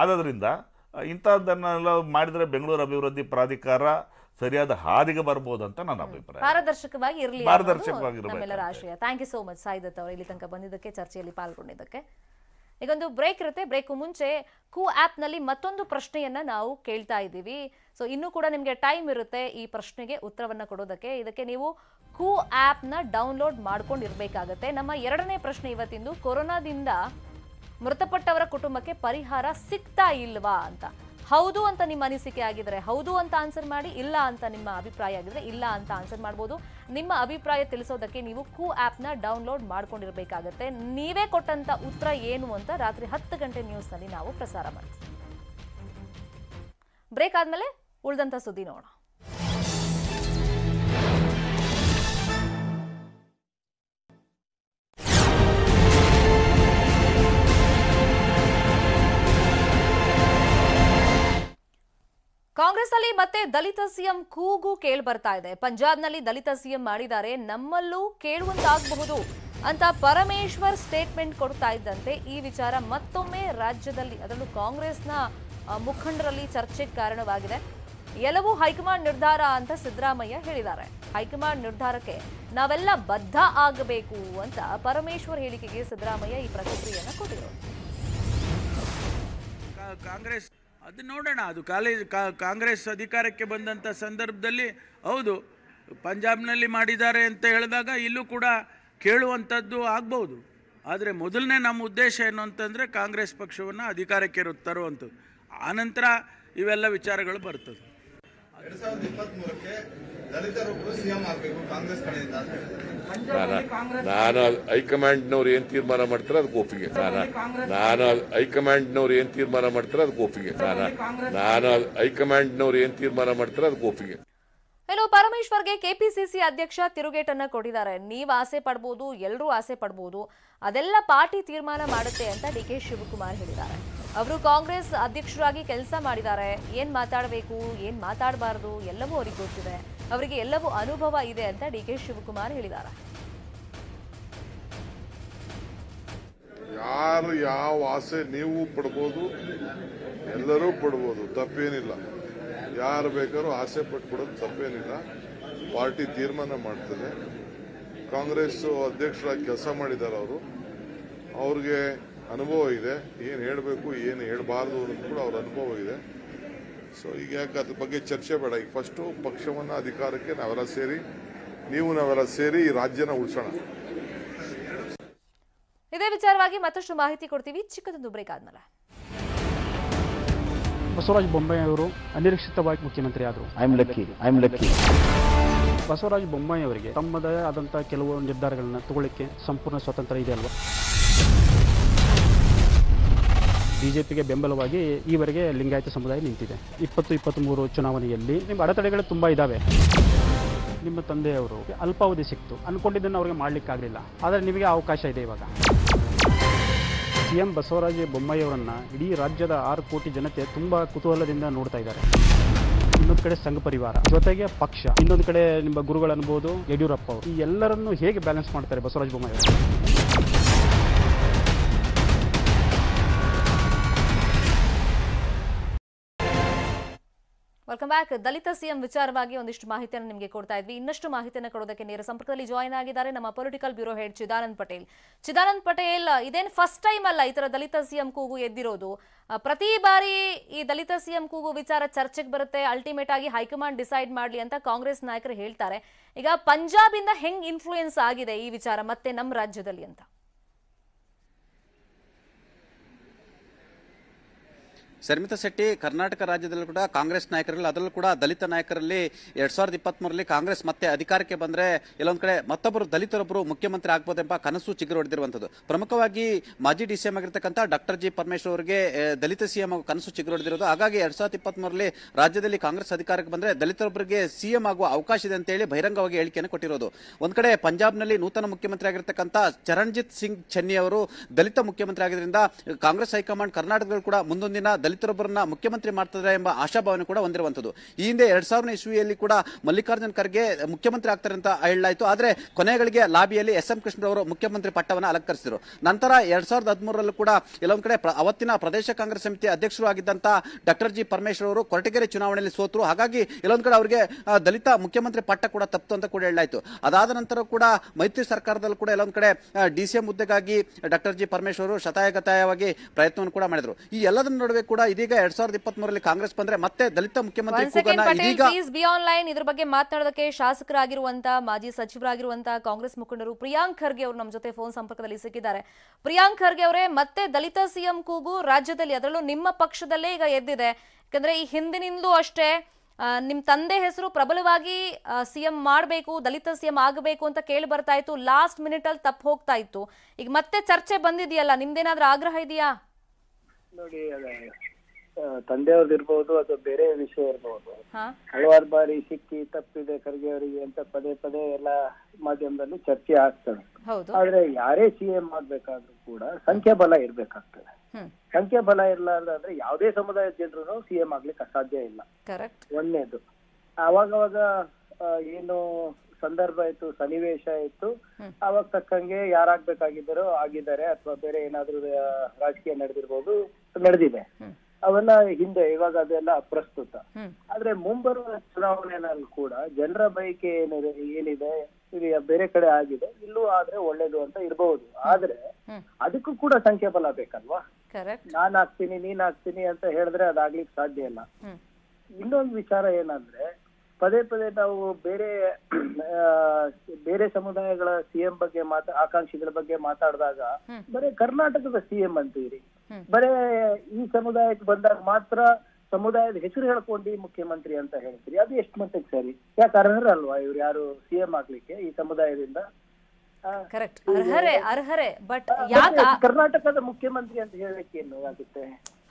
ಆದ್ದರಿಂದ ಇಂಥದ್ದನ್ನೆಲ್ಲ ಮಾಡಿದರೆ ಬೆಂಗಳೂರು ಅಭಿವೃದ್ಧಿ ಪ್ರಾಧಿಕಾರ ಸರಿಯಾದ ಹಾದಿಗೆ ಬರಬಹುದು ಅಂತ ನನ್ನ ಅಭಿಪ್ರಾಯ ಪಾರದರ್ಶಕವಾಗಿ ಇರಲಿ ಪಾರದರ್ಶಕವಾಗಿರಬೇಕು ಆಶಯ thank you so much Datta ಅವರು ಇಲ್ಲಿ ತನಕ ಬಂದಿದ್ದಕ್ಕೆ ಚರ್ಚೆಯಲ್ಲಿ ಪಾಲ್ಗೊಂಡಿದ್ದಕ್ಕೆ ಈಗೊಂದು ಬ್ರೇಕ್ ಇರುತ್ತೆ ಬ್ರೇಕ್ ಮುಂಚೆ ಕೂ ನಲ್ಲಿ ಮತ್ತೊಂದು ಪ್ರಶ್ನೆಯನ್ನ ನಾವು ಕೇಳ್ತಾ ಇದ್ದೀವಿ ಸೊ ಇನ್ನೂ ಕೂಡ ನಿಮಗೆ ಟೈಮ್ ಇರುತ್ತೆ ಈ ಪ್ರಶ್ನೆಗೆ ಉತ್ತರವನ್ನ ಕೊಡೋದಕ್ಕೆ ಇದಕ್ಕೆ ನೀವು ಹೂ ನ ಡೌನ್ಲೋಡ್ ಮಾಡ್ಕೊಂಡಿರಬೇಕಾಗತ್ತೆ ನಮ್ಮ ಎರಡನೇ ಪ್ರಶ್ನೆ ಇವತ್ತಿಂದು ಕೊರೋನಾದಿಂದ ಮೃತಪಟ್ಟವರ ಕುಟುಂಬಕ್ಕೆ ಪರಿಹಾರ ಸಿಗ್ತಾ ಇಲ್ವಾ ಅಂತ ಹೌದು ಅಂತ ನಿಮ್ಮ ಅನಿಸಿಕೆ ಆಗಿದ್ರೆ ಹೌದು ಅಂತ ಆನ್ಸರ್ ಮಾಡಿ ಇಲ್ಲ ಅಂತ ನಿಮ್ಮ ಅಭಿಪ್ರಾಯ ಆಗಿದ್ರೆ ಇಲ್ಲ ಅಂತ ಆನ್ಸರ್ ಮಾಡ್ಬೋದು ನಿಮ್ಮ ಅಭಿಪ್ರಾಯ ತಿಳಿಸೋದಕ್ಕೆ ನೀವು ಕೂ ನ ಡೌನ್ಲೋಡ್ ಮಾಡ್ಕೊಂಡಿರಬೇಕಾಗತ್ತೆ ನೀವೇ ಕೊಟ್ಟಂತ ಉತ್ತರ ಏನು ಅಂತ ರಾತ್ರಿ ಹತ್ತು ಗಂಟೆ ನ್ಯೂಸ್ನಲ್ಲಿ ನಾವು ಪ್ರಸಾರ ಮಾಡ್ತೀವಿ ಬ್ರೇಕ್ ಆದ್ಮೇಲೆ ಉಳಿದಂತ ಸುದ್ದಿ ನೋಡೋಣ ಕಾಂಗ್ರೆಸ್ ಅಲ್ಲಿ ಮತ್ತೆ ದಲಿತ ಸಿಎಂ ಕೂಗು ಕೇಳಿ ಬರ್ತಾ ಇದೆ ಪಂಜಾಬ್ ನಲ್ಲಿ ದಲಿತ ಸಿಎಂ ಮಾಡಿದ್ದಾರೆ ನಮ್ಮಲ್ಲೂ ಕೇಳುವಂತಾಗಬಹುದು ಅಂತ ಪರಮೇಶ್ವರ್ ಸ್ಟೇಟ್ಮೆಂಟ್ ಕೊಡ್ತಾ ಇದ್ದಂತೆ ಈ ವಿಚಾರ ಮತ್ತೊಮ್ಮೆ ರಾಜ್ಯದಲ್ಲಿ ಅದರಲ್ಲೂ ಕಾಂಗ್ರೆಸ್ನ ಮುಖಂಡರಲ್ಲಿ ಚರ್ಚೆಗೆ ಕಾರಣವಾಗಿದೆ ಎಲ್ಲವೂ ಹೈಕಮಾಂಡ್ ನಿರ್ಧಾರ ಅಂತ ಸಿದ್ದರಾಮಯ್ಯ ಹೇಳಿದ್ದಾರೆ ಹೈಕಮಾಂಡ್ ನಿರ್ಧಾರಕ್ಕೆ ನಾವೆಲ್ಲ ಬದ್ಧ ಆಗಬೇಕು ಅಂತ ಪರಮೇಶ್ವರ್ ಹೇಳಿಕೆಗೆ ಸಿದ್ದರಾಮಯ್ಯ ಈ ಪ್ರತಿಕ್ರಿಯೆಯನ್ನು ಕೊಟ್ಟಿದ್ರು ಕಾಂಗ್ರೆಸ್ ಅದು ನೋಡೋಣ ಅದು ಕಾಲೇಜ್ ಕಾಂಗ್ರೆಸ್ ಅಧಿಕಾರಕ್ಕೆ ಬಂದಂಥ ಸಂದರ್ಭದಲ್ಲಿ ಹೌದು ಪಂಜಾಬ್ನಲ್ಲಿ ಮಾಡಿದ್ದಾರೆ ಅಂತ ಹೇಳಿದಾಗ ಇಲ್ಲೂ ಕೂಡ ಕೇಳುವಂಥದ್ದು ಆಗ್ಬೋದು ಆದರೆ ಮೊದಲನೇ ನಮ್ಮ ಉದ್ದೇಶ ಏನು ಅಂತಂದರೆ ಕಾಂಗ್ರೆಸ್ ಪಕ್ಷವನ್ನು ಅಧಿಕಾರಕ್ಕೆ ತರುವಂಥದ್ದು ಆನಂತರ ಇವೆಲ್ಲ ವಿಚಾರಗಳು ಬರ್ತದೆ ನಾನು ಹೈಕಮಾಂಡ್ನವ್ರು ಏನ್ ತೀರ್ಮಾನ ಮಾಡ್ತಾರೆ ಅದು ಒಪ್ಪಿಗೆ ನಾನು ನಾನು ಹೈಕಮಾಂಡ್ನವ್ರು ಏನ್ ತೀರ್ಮಾನ ಮಾಡ್ತಾರೆ ಅದಕ್ಕೆ ಒಪ್ಪಿಗೆ ನಾನು ನಾನು ಹೈಕಮಾಂಡ್ನವ್ರು ಏನ್ ತೀರ್ಮಾನ ಮಾಡ್ತಾರೆ ಅದು ಒಪ್ಪಿಗೆ ಏನು ಪರಮೇಶ್ವರ್ಗೆ ಕೆಪಿಸಿಸಿ ಅಧ್ಯಕ್ಷ ತಿರುಗೇಟನ್ನ ಕೊಟ್ಟಿದ್ದಾರೆ ನೀವು ಆಸೆ ಪಡ್ಬೋದು ಎಲ್ಲರೂ ಆಸೆ ಪಡ್ಬೋದು ಅದೆಲ್ಲ ಪಾರ್ಟಿ ತೀರ್ಮಾನ ಮಾಡುತ್ತೆ ಅಂತ ಡಿ ಕೆ ಶಿವಕುಮಾರ್ ಹೇಳಿದ್ದಾರೆ ಅವರು ಕಾಂಗ್ರೆಸ್ ಅಧ್ಯಕ್ಷರಾಗಿ ಕೆಲಸ ಮಾಡಿದ್ದಾರೆ ಏನ್ ಮಾತಾಡಬೇಕು ಏನ್ ಮಾತಾಡಬಾರದು ಎಲ್ಲವೂ ಅವ್ರಿಗೆ ಗೊತ್ತಿದೆ ಅವರಿಗೆ ಎಲ್ಲವೂ ಅನುಭವ ಇದೆ ಅಂತ ಡಿ ಕೆ ಶಿವಕುಮಾರ್ ಹೇಳಿದ್ದಾರೆ ಯಾರು ಯಾವ ಆಸೆ ನೀವು ಪಡ್ಬೋದು ಎಲ್ಲರೂ ಪಡ್ಬೋದು ತಪ್ಪೇನಿಲ್ಲ ಯಾರು ಬೇಕಾದ್ರೂ ಆಸೆ ಪಟ್ಟು ತಪ್ಪೇನಿಲ್ಲ ಪಾರ್ಟಿ ತೀರ್ಮಾನ ಮಾಡ್ತದೆ ಕಾಂಗ್ರೆಸ್ ಅಧ್ಯಕ್ಷರಾಗಿ ಕೆಲಸ ಮಾಡಿದ್ದಾರೆ ಅವರು ಅವ್ರಿಗೆ ಅನುಭವ ಇದೆ ಏನು ಹೇಳಬೇಕು ಏನು ಹೇಳಬಾರ್ದು ಅನ್ನೋದು ಕೂಡ ಅವ್ರ ಅನುಭವ ಇದೆ ಸೊ ಈಗ ಯಾಕೆ ಅದ್ರ ಬಗ್ಗೆ ಚರ್ಚೆ ಬೇಡ ಈಗ ಫಸ್ಟು ಪಕ್ಷವನ್ನು ಅಧಿಕಾರಕ್ಕೆ ನಾವೆಲ್ಲ ಸೇರಿ ನೀವು ನಾವೆಲ್ಲ ಸೇರಿ ಈ ರಾಜ್ಯನ ಉಳಿಸೋಣ ಇದೇ ವಿಚಾರವಾಗಿ ಮತ್ತಷ್ಟು ಮಾಹಿತಿ ಕೊಡ್ತೀವಿ ಚಿಕ್ಕದೊಂದು ಬ್ರೇಕ್ ಆದ್ಮೇಲೆ ಬಸವರಾಜ ಬೊಮ್ಮಾಯಿ ಅವರು ಅನಿರೀಕ್ಷಿತವಾಗಿ ಮುಖ್ಯಮಂತ್ರಿ ಆದರು ಬಸವರಾಜ ಬೊಮ್ಮಾಯಿ ಅವರಿಗೆ ತಮ್ಮದೇ ಆದಂತಹ ಕೆಲವು ನಿರ್ಧಾರಗಳನ್ನು ತಗೊಳ್ಳಿಕ್ಕೆ ಸಂಪೂರ್ಣ ಸ್ವಾತಂತ್ರ್ಯ ಇದೆ ಅಲ್ವಾ ಬಿಜೆಪಿಗೆ ಬೆಂಬಲವಾಗಿ ಈವರೆಗೆ ಲಿಂಗಾಯತ ಸಮುದಾಯ ನಿಂತಿದೆ ಇಪ್ಪತ್ತು ಮೂರು ಚುನಾವಣೆಯಲ್ಲಿ ನಿಮ್ಮ ಅಡೆತಡೆಗಳು ತುಂಬ ಇದ್ದಾವೆ ನಿಮ್ಮ ತಂದೆಯವರು ಅಲ್ಪಾವಧಿ ಸಿಕ್ತು ಅನ್ಕೊಂಡಿದ್ದನ್ನು ಅವ್ರಿಗೆ ಮಾಡಲಿಕ್ಕಾಗಲಿಲ್ಲ ಆದರೆ ನಿಮಗೆ ಅವಕಾಶ ಇದೆ ಇವಾಗ ಸಿಎಂ ಬಸವರಾಜ ಬೊಮ್ಮಾಯಿಯವರನ್ನು ಇಡೀ ರಾಜ್ಯದ ಆರು ಕೋಟಿ ಜನತೆ ತುಂಬ ಕುತೂಹಲದಿಂದ ನೋಡ್ತಾ ಇದ್ದಾರೆ ಇನ್ನೊಂದು ಕಡೆ ಸಂಘ ಪರಿವಾರ ಜೊತೆಗೆ ಪಕ್ಷ ಇನ್ನೊಂದು ಕಡೆ ನಿಮ್ಮ ಗುರುಗಳನ್ಬೋದು ಯಡಿಯೂರಪ್ಪ ಅವರು ಈ ಎಲ್ಲರನ್ನು ಹೇಗೆ ಬ್ಯಾಲೆನ್ಸ್ ಮಾಡ್ತಾರೆ ಬಸವರಾಜ ಬೊಮ್ಮಾಯಿ ಅವರು ವೆಲ್ಕಮ್ ಬ್ಯಾಕ್ ದಲಿತ ಸಿಎಂ ವಿಚಾರವಾಗಿ ಒಂದಿಷ್ಟು ಮಾಹಿತಿಯನ್ನು ನಿಮಗೆ ಕೊಡ್ತಾ ಇದ್ವಿ ಇನ್ನಷ್ಟು ಮಾಹಿತಿಯನ್ನು ಕೊಡೋದಕ್ಕೆ ನೇರ ಸಂಪರ್ಕದಲ್ಲಿ ಜಾಯಿನ್ ಆಗಿದ್ದಾರೆ ನಮ್ಮ political bureau head Chidanand Patel Chidanand Patel ಇದೇನು ಫಸ್ಟ್ ಟೈಮ್ ಅಲ್ಲ ಈ ತರ ದಲಿತ ಸಿಎಂ ಕೂಗು ಎದ್ದಿರೋದು ಪ್ರತಿ ಬಾರಿ ಈ ದಲಿತ ಸಿಎಂ ಕೂಗು ವಿಚಾರ ಚರ್ಚೆಗೆ ಬರುತ್ತೆ ಅಲ್ಟಿಮೇಟ್ ಆಗಿ ಹೈಕಮಾಂಡ್ ಡಿಸೈಡ್ ಮಾಡಲಿ ಅಂತ ಕಾಂಗ್ರೆಸ್ ನಾಯಕರು ಹೇಳ್ತಾರೆ ಈಗ ಪಂಜಾಬ್ ಇಂದ ಹೆಂಗ್ ಇನ್ಫ್ಲೂಯೆನ್ಸ್ ಆಗಿದೆ ಈ ವಿಚಾರ ಮತ್ತೆ ನಮ್ಮ ರಾಜ್ಯದಲ್ಲಿ ಅಂತ ಶರ್ಮಿತಾ ಶೆಟ್ಟಿ ಕರ್ನಾಟಕ ರಾಜ್ಯದಲ್ಲೂ ಕೂಡ ಕಾಂಗ್ರೆಸ್ ನಾಯಕರಲ್ಲಿ ಅದರಲ್ಲೂ ಕೂಡ ದಲಿತ ನಾಯಕರಲ್ಲಿ ಎರಡ್ ಸಾವಿರದ ಇಪ್ಪತ್ಮೂರಲ್ಲಿ ಕಾಂಗ್ರೆಸ್ ಮತ್ತೆ ಅಧಿಕಾರಕ್ಕೆ ಬಂದರೆ ಎಲ್ಲೊಂದು ಕಡೆ ಮತ್ತೊಬ್ಬರು ದಲಿತರೊಬ್ಬರು ಮುಖ್ಯಮಂತ್ರಿ ಆಗ್ಬೋದೆಂಬ ಕನಸು ಚಿಗುರು ಹೊಡೆದಿರುವಂಥದ್ದು ಪ್ರಮುಖವಾಗಿ ಮಾಜಿ ಡಿ ಸಿ ಆಗಿರ್ತಕ್ಕಂಥ ಡಾಕ್ಟರ್ ಜಿ ಪರಮೇಶ್ವರ್ ಅವರಿಗೆ ದಲಿತ ಸಿಎಂ ಕನಸು ಚಿಗುರು ಹೊಡೆದಿರೋದು ಹಾಗಾಗಿ ಎರಡ್ ಸಾವಿರದ ರಾಜ್ಯದಲ್ಲಿ ಕಾಂಗ್ರೆಸ್ ಅಧಿಕಾರಕ್ಕೆ ಬಂದರೆ ದಲಿತರೊಬ್ಬರಿಗೆ ಸಿಎಂ ಆಗುವ ಅವಕಾಶ ಇದೆ ಅಂತ ಹೇಳಿ ಬಹಿರಂಗವಾಗಿ ಹೇಳಿಕೆಯನ್ನು ಕೊಟ್ಟಿರೋದು ಒಂದ್ ಕಡೆ ಪಂಜಾಬ್ನಲ್ಲಿ ನೂತನ ಮುಖ್ಯಮಂತ್ರಿ ಆಗಿರ್ತಕ್ಕಂಥ ಚರಣ್ಜಿತ್ ಸಿಂಗ್ ಚೆನ್ನಿ ಅವರು ದಲಿತ ಮುಖ್ಯಮಂತ್ರಿ ಆಗಿದ್ದರಿಂದ ಕಾಂಗ್ರೆಸ್ ಹೈಕಮಾಂಡ್ ಕರ್ನಾಟಕದಲ್ಲಿ ಕೂಡ ಮುಂದೊಂದಿನ ದಲಿತ ದಲಿತರೊಬ್ಬರನ್ನ ಮುಖ್ಯಮಂತ್ರಿ ಮಾಡ್ತಾರೆ ಎಂಬ ಆಶಾಭಾವನೆ ಕೂಡ ಹೊಂದಿರುವಂಥದ್ದು ಈ ಹಿಂದೆ ಎರಡ್ ಸಾವಿರದ ಇಸ್ವಿಯಲ್ಲಿ ಕೂಡ ಮಲ್ಲಿಕಾರ್ಜುನ್ ಖರ್ಗೆ ಮುಖ್ಯಮಂತ್ರಿ ಆಗ್ತಾರೆ ಅಂತ ಹೇಳಲಾಯಿತು ಆದರೆ ಕೊನೆಗಳಿಗೆ ಲಾಬಿಯಲ್ಲಿ ಎಸ್ ಎಂ ಕೃಷ್ಣರವರು ಮುಖ್ಯಮಂತ್ರಿ ಪಟ್ಟವನ್ನು ಅಲಂಕರಿಸಿದ್ರು ನಂತರ ಎರಡ್ ಸಾವಿರದ ಹದಿಮೂರರಲ್ಲೂ ಕೂಡ ಕೆಲವೊಂದು ಕಡೆ ಅವತ್ತಿನ ಪ್ರದೇಶ ಕಾಂಗ್ರೆಸ್ ಸಮಿತಿ ಅಧ್ಯಕ್ಷರು ಆಗಿದ್ದಂತ ಡಾಕ್ಟರ್ ಜಿ ಪರಮೇಶ್ವರ್ ಅವರು ಕೊರಟಗೆರೆ ಚುನಾವಣೆಯಲ್ಲಿ ಸೋತರು ಹಾಗಾಗಿ ಕೆಲವೊಂದು ಕಡೆ ಅವರಿಗೆ ದಲಿತ ಮುಖ್ಯಮಂತ್ರಿ ಪಟ್ಟ ಕೂಡ ತಪ್ಪು ಅಂತ ಕೂಡ ಹೇಳಲಾಯಿತು ಅದಾದ ನಂತರ ಕೂಡ ಮೈತ್ರಿ ಸರ್ಕಾರದಲ್ಲೂ ಕೂಡ ಕೆಲವೊಂದು ಕಡೆ ಡಿಸಿಎಂ ಹುದ್ದೆಗಾಗಿ ಡಾಕ್ಟರ್ ಜಿ ಪರಮೇಶ್ವರ್ ಅವರು ಶತಾಯಗತಾಯವಾಗಿ ಪ್ರಯತ್ನವನ್ನು ಕೂಡ ಮಾಡಿದರು ಈ ಎಲ್ಲದರ ನಡುವೆ ಕೂಡ ಕೂಡ ಇದೀಗ ಎರಡ್ ಸಾವಿರದ ಇಪ್ಪತ್ಮೂರಲ್ಲಿ ಕಾಂಗ್ರೆಸ್ ಬಂದ್ರೆ ಮತ್ತೆ ದಲಿತ ಮುಖ್ಯಮಂತ್ರಿ ಇದ್ರ ಬಗ್ಗೆ ಮಾತನಾಡೋದಕ್ಕೆ ಶಾಸಕರಾಗಿರುವಂತಹ ಮಾಜಿ ಸಚಿವರಾಗಿರುವಂತಹ ಕಾಂಗ್ರೆಸ್ ಮುಖಂಡರು ಪ್ರಿಯಾಂಕ್ ಖರ್ಗೆ ಅವರು ನಮ್ಮ ಜೊತೆ ಫೋನ್ ಸಂಪರ್ಕದಲ್ಲಿ ಸಿಕ್ಕಿದ್ದಾರೆ ಪ್ರಿಯಾಂಕ್ ಖರ್ಗೆ ಅವರೇ ಮತ್ತೆ ದಲಿತ ಸಿಎಂ ಕೂಗು ರಾಜ್ಯದಲ್ಲಿ ಅದರಲ್ಲೂ ನಿಮ್ಮ ಪಕ್ಷದಲ್ಲೇ ಈಗ ಎದ್ದಿದೆ ಯಾಕಂದ್ರೆ ಈ ಹಿಂದಿನಿಂದಲೂ ಅಷ್ಟೇ ನಿಮ್ ತಂದೆ ಹೆಸರು ಪ್ರಬಲವಾಗಿ ಸಿಎಂ ಮಾಡಬೇಕು ದಲಿತ ಸಿಎಂ ಆಗಬೇಕು ಅಂತ ಕೇಳಿ ಬರ್ತಾ ಇತ್ತು ಲಾಸ್ಟ್ ಮಿನಿಟ್ ಅಲ್ಲಿ ತಪ್ಪು ಹೋಗ್ತಾ ಇತ್ತು ಈಗ ಮತ್ತೆ ಚರ್ಚೆ ಬಂದಿದೆಯಲ್ಲ ನಿಮ್ದೇನಾದ್ರೂ ಆಗ್ರಹ ಇದೆಯಾ ನೋಡಿ ತಂದೆಯವ್ರದ್ದು ಇರ್ಬೋದು ಅಥವಾ ಬೇರೆ ವಿಷಯ ಇರ್ಬೋದು ಹಲವಾರು ಬಾರಿ ಸಿಕ್ಕಿ ತಪ್ಪಿದೆ ಅವರಿಗೆ ಅಂತ ಪದೇ ಪದೇ ಎಲ್ಲ ಮಾಧ್ಯಮದಲ್ಲಿ ಚರ್ಚೆ ಆಗ್ತದೆ ಆದ್ರೆ ಯಾರೇ ಸಿ ಎಂ ಆಗ್ಬೇಕಾದ್ರೂ ಕೂಡ ಸಂಖ್ಯಾಬಲ ಇರ್ಬೇಕಾಗ್ತದೆ ಸಂಖ್ಯಾಬಲ ಅಂದ್ರೆ ಯಾವುದೇ ಸಮುದಾಯದ ಜನರು ಸಿ ಎಂ ಆಗ್ಲಿಕ್ಕೆ ಅಸಾಧ್ಯ ಇಲ್ಲ ಒಂದೇದು ಅವಾಗವಾಗ ಏನು ಸಂದರ್ಭ ಇತ್ತು ಸನ್ನಿವೇಶ ಇತ್ತು ಅವಾಗ ತಕ್ಕಂಗೆ ಯಾರಾಗ್ಬೇಕಾಗಿದ್ದಾರೋ ಆಗಿದ್ದಾರೆ ಅಥವಾ ಬೇರೆ ಏನಾದ್ರೂ ರಾಜಕೀಯ ನಡೆದಿರ್ಬೋದು ನಡೆದಿದೆ ಅವನ್ನ ಹಿಂದೆ ಇವಾಗ ಅದೆಲ್ಲ ಅಪ್ರಸ್ತುತ ಆದ್ರೆ ಮುಂಬರುವ ಚುನಾವಣೆನಲ್ಲಿ ಕೂಡ ಜನರ ಬಯಕೆ ಏನಿದೆ ಏನಿದೆ ಬೇರೆ ಕಡೆ ಆಗಿದೆ ಇಲ್ಲೂ ಆದ್ರೆ ಒಳ್ಳೇದು ಅಂತ ಇರಬಹುದು ಆದ್ರೆ ಅದಕ್ಕೂ ಕೂಡ ಬಲ ಬೇಕಲ್ವಾ ನಾನ್ ಹಾಕ್ತೀನಿ ನೀನ್ ಹಾಕ್ತೀನಿ ಅಂತ ಹೇಳಿದ್ರೆ ಅದಾಗ್ಲಿಕ್ಕೆ ಸಾಧ್ಯ ಇಲ್ಲ ಇನ್ನೊಂದು ವಿಚಾರ ಏನಂದ್ರೆ ಪದೇ ಪದೇ ನಾವು ಬೇರೆ ಬೇರೆ ಸಮುದಾಯಗಳ ಸಿಎಂ ಬಗ್ಗೆ ಮಾತಾ ಆಕಾಂಕ್ಷಿಗಳ ಬಗ್ಗೆ ಮಾತಾಡಿದಾಗ ಬರೇ ಕರ್ನಾಟಕದ ಸಿಎಂ ಅಂತೀರಿ ಬರೇ ಈ ಸಮುದಾಯಕ್ಕೆ ಬಂದಾಗ ಮಾತ್ರ ಸಮುದಾಯದ ಹೆಸರು ಹೇಳ್ಕೊಂಡು ಮುಖ್ಯಮಂತ್ರಿ ಅಂತ ಹೇಳ್ತೀರಿ ಅದು ಎಷ್ಟು ಮಟ್ಟಕ್ಕೆ ಸರಿ ಯಾಕೆ ಅರ್ಹರಲ್ವಾ ಇವ್ರು ಯಾರು ಸಿಎಂ ಆಗ್ಲಿಕ್ಕೆ ಈ ಸಮುದಾಯದಿಂದ ಕರೆಕ್ಟ್ ಬಟ್ ಕರ್ನಾಟಕದ ಮುಖ್ಯಮಂತ್ರಿ ಅಂತ ಹೇಳಲಿಕ್ಕೆ ಏನು ಆಗುತ್ತೆ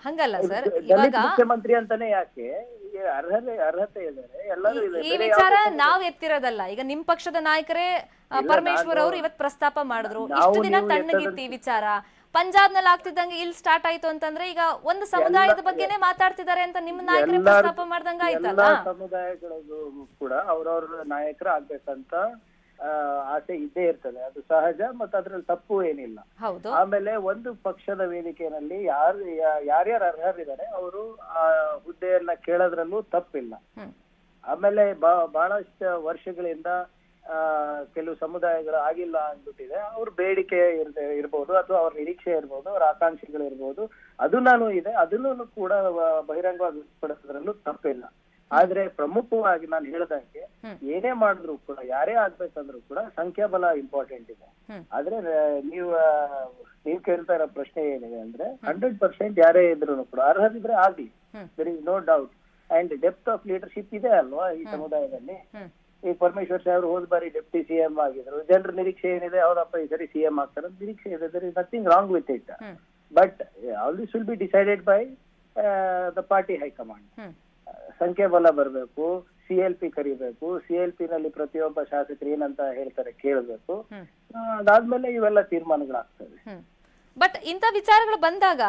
ಹಂಗಲ್ಲ ಸರ್ ಇವಾಗ ಮುಖ್ಯಮಂತ್ರಿ ಯಾಕೆ ಈ ವಿಚಾರ ನಾವ್ ಎತ್ತಿರೋದಲ್ಲ ಈಗ ನಿಮ್ ಪಕ್ಷದ ನಾಯಕರೇ ಪರಮೇಶ್ವರ್ ಅವರು ಇವತ್ ಪ್ರಸ್ತಾಪ ಮಾಡಿದ್ರು ಇಷ್ಟು ದಿನ ತಣ್ಣಗಿತ್ತು ಈ ವಿಚಾರ ಪಂಜಾಬ್ ನಲ್ಲಿ ಆಗ್ತಿದ್ದಂಗೆ ಇಲ್ಲಿ ಸ್ಟಾರ್ಟ್ ಆಯ್ತು ಅಂತಂದ್ರೆ ಈಗ ಒಂದು ಸಮುದಾಯದ ಬಗ್ಗೆನೇ ಮಾತಾಡ್ತಿದ್ದಾರೆ ಅಂತ ನಿಮ್ಮ ನಾಯಕರೇ ಪ್ರಸ್ತಾಪ ಮಾಡ್ದಂಗ ಆಯ್ತಲ್ಲ ಸಮುದಾಯಗಳಿಗೂ ಕೂಡ ಅವ್ರವ್ರ ನಾಯಕರ ಆಗ್ಬೇಕಂತ ಆಸೆ ಇದ್ದೇ ಇರ್ತದೆ ಅದು ಸಹಜ ಮತ್ತೆ ಅದ್ರಲ್ಲಿ ತಪ್ಪು ಏನಿಲ್ಲ ಆಮೇಲೆ ಒಂದು ಪಕ್ಷದ ವೇದಿಕೆಯಲ್ಲಿ ಯಾರು ಯಾರ್ಯಾರು ಅರ್ಹರಿದ್ದಾರೆ ಅವರು ಆ ಹುದ್ದೆಯನ್ನ ಕೇಳೋದ್ರಲ್ಲೂ ತಪ್ಪಿಲ್ಲ ಆಮೇಲೆ ಬಹಳಷ್ಟು ವರ್ಷಗಳಿಂದ ಕೆಲವು ಸಮುದಾಯಗಳು ಆಗಿಲ್ಲ ಅಂದ್ಬಿಟ್ಟಿದೆ ಅವ್ರ ಬೇಡಿಕೆ ಇರ್ಬೋದು ಅಥವಾ ಅವ್ರ ನಿರೀಕ್ಷೆ ಇರ್ಬೋದು ಅವ್ರ ಆಕಾಂಕ್ಷೆಗಳು ಇರ್ಬೋದು ಅದು ನಾನು ಇದೆ ಅದನ್ನು ಕೂಡ ಬಹಿರಂಗವಾಗಿ ಪಡಿಸೋದ್ರಲ್ಲೂ ತಪ್ಪಿಲ್ಲ ಆದ್ರೆ ಪ್ರಮುಖವಾಗಿ ನಾನು ಹೇಳ್ದಂಗೆ ಏನೇ ಮಾಡಿದ್ರು ಕೂಡ ಯಾರೇ ಆಗ್ಬೇಕಂದ್ರು ಕೂಡ ಬಲ ಇಂಪಾರ್ಟೆಂಟ್ ಇದೆ ಆದ್ರೆ ನೀವ್ ನೀವ್ ಕೇಳ್ತಾ ಇರೋ ಪ್ರಶ್ನೆ ಏನಿದೆ ಅಂದ್ರೆ ಹಂಡ್ರೆಡ್ ಪರ್ಸೆಂಟ್ ಯಾರೇ ಇದ್ರು ಕೂಡ ಅರ್ಹದಿದ್ರೆ ಆಗ್ಲಿ there is no doubt and depth of leadership ಇದೆ ಅಲ್ವಾ ಈ ಸಮುದಾಯದಲ್ಲಿ ಈ ಪರಮೇಶ್ವರ್ ಅವರು ಹೋದ್ ಬಾರಿ ಡೆಪ್ಟಿ ಸಿಎಂ ಆಗಿದ್ರು ಜನರ ನಿರೀಕ್ಷೆ ಏನಿದೆ ಅವರಪ್ಪ ಈ ಸರಿ ಸಿಎಂ ಆಗ್ತಾರೆ ನಿರೀಕ್ಷೆ ಇದೆ there is nothing wrong with it but all this will be decided by the party high command ಸಂಖ್ಯಾಬಲ ಬರಬೇಕು ಸಿ ಎಲ್ ಪಿ ಕರಿಬೇಕು ಸಿ ಎಲ್ ಪಿ ನಲ್ಲಿ ಪ್ರತಿಯೊಬ್ಬ ಶಾಸಕರು ಏನಂತ ಹೇಳ್ತಾರೆ ಕೇಳಬೇಕು ಅದಾದ್ಮೇಲೆ ಇವೆಲ್ಲ ತೀರ್ಮಾನಗಳಾಗ್ತವೆ ಬಟ್ ಇಂಥ ವಿಚಾರಗಳು ಬಂದಾಗ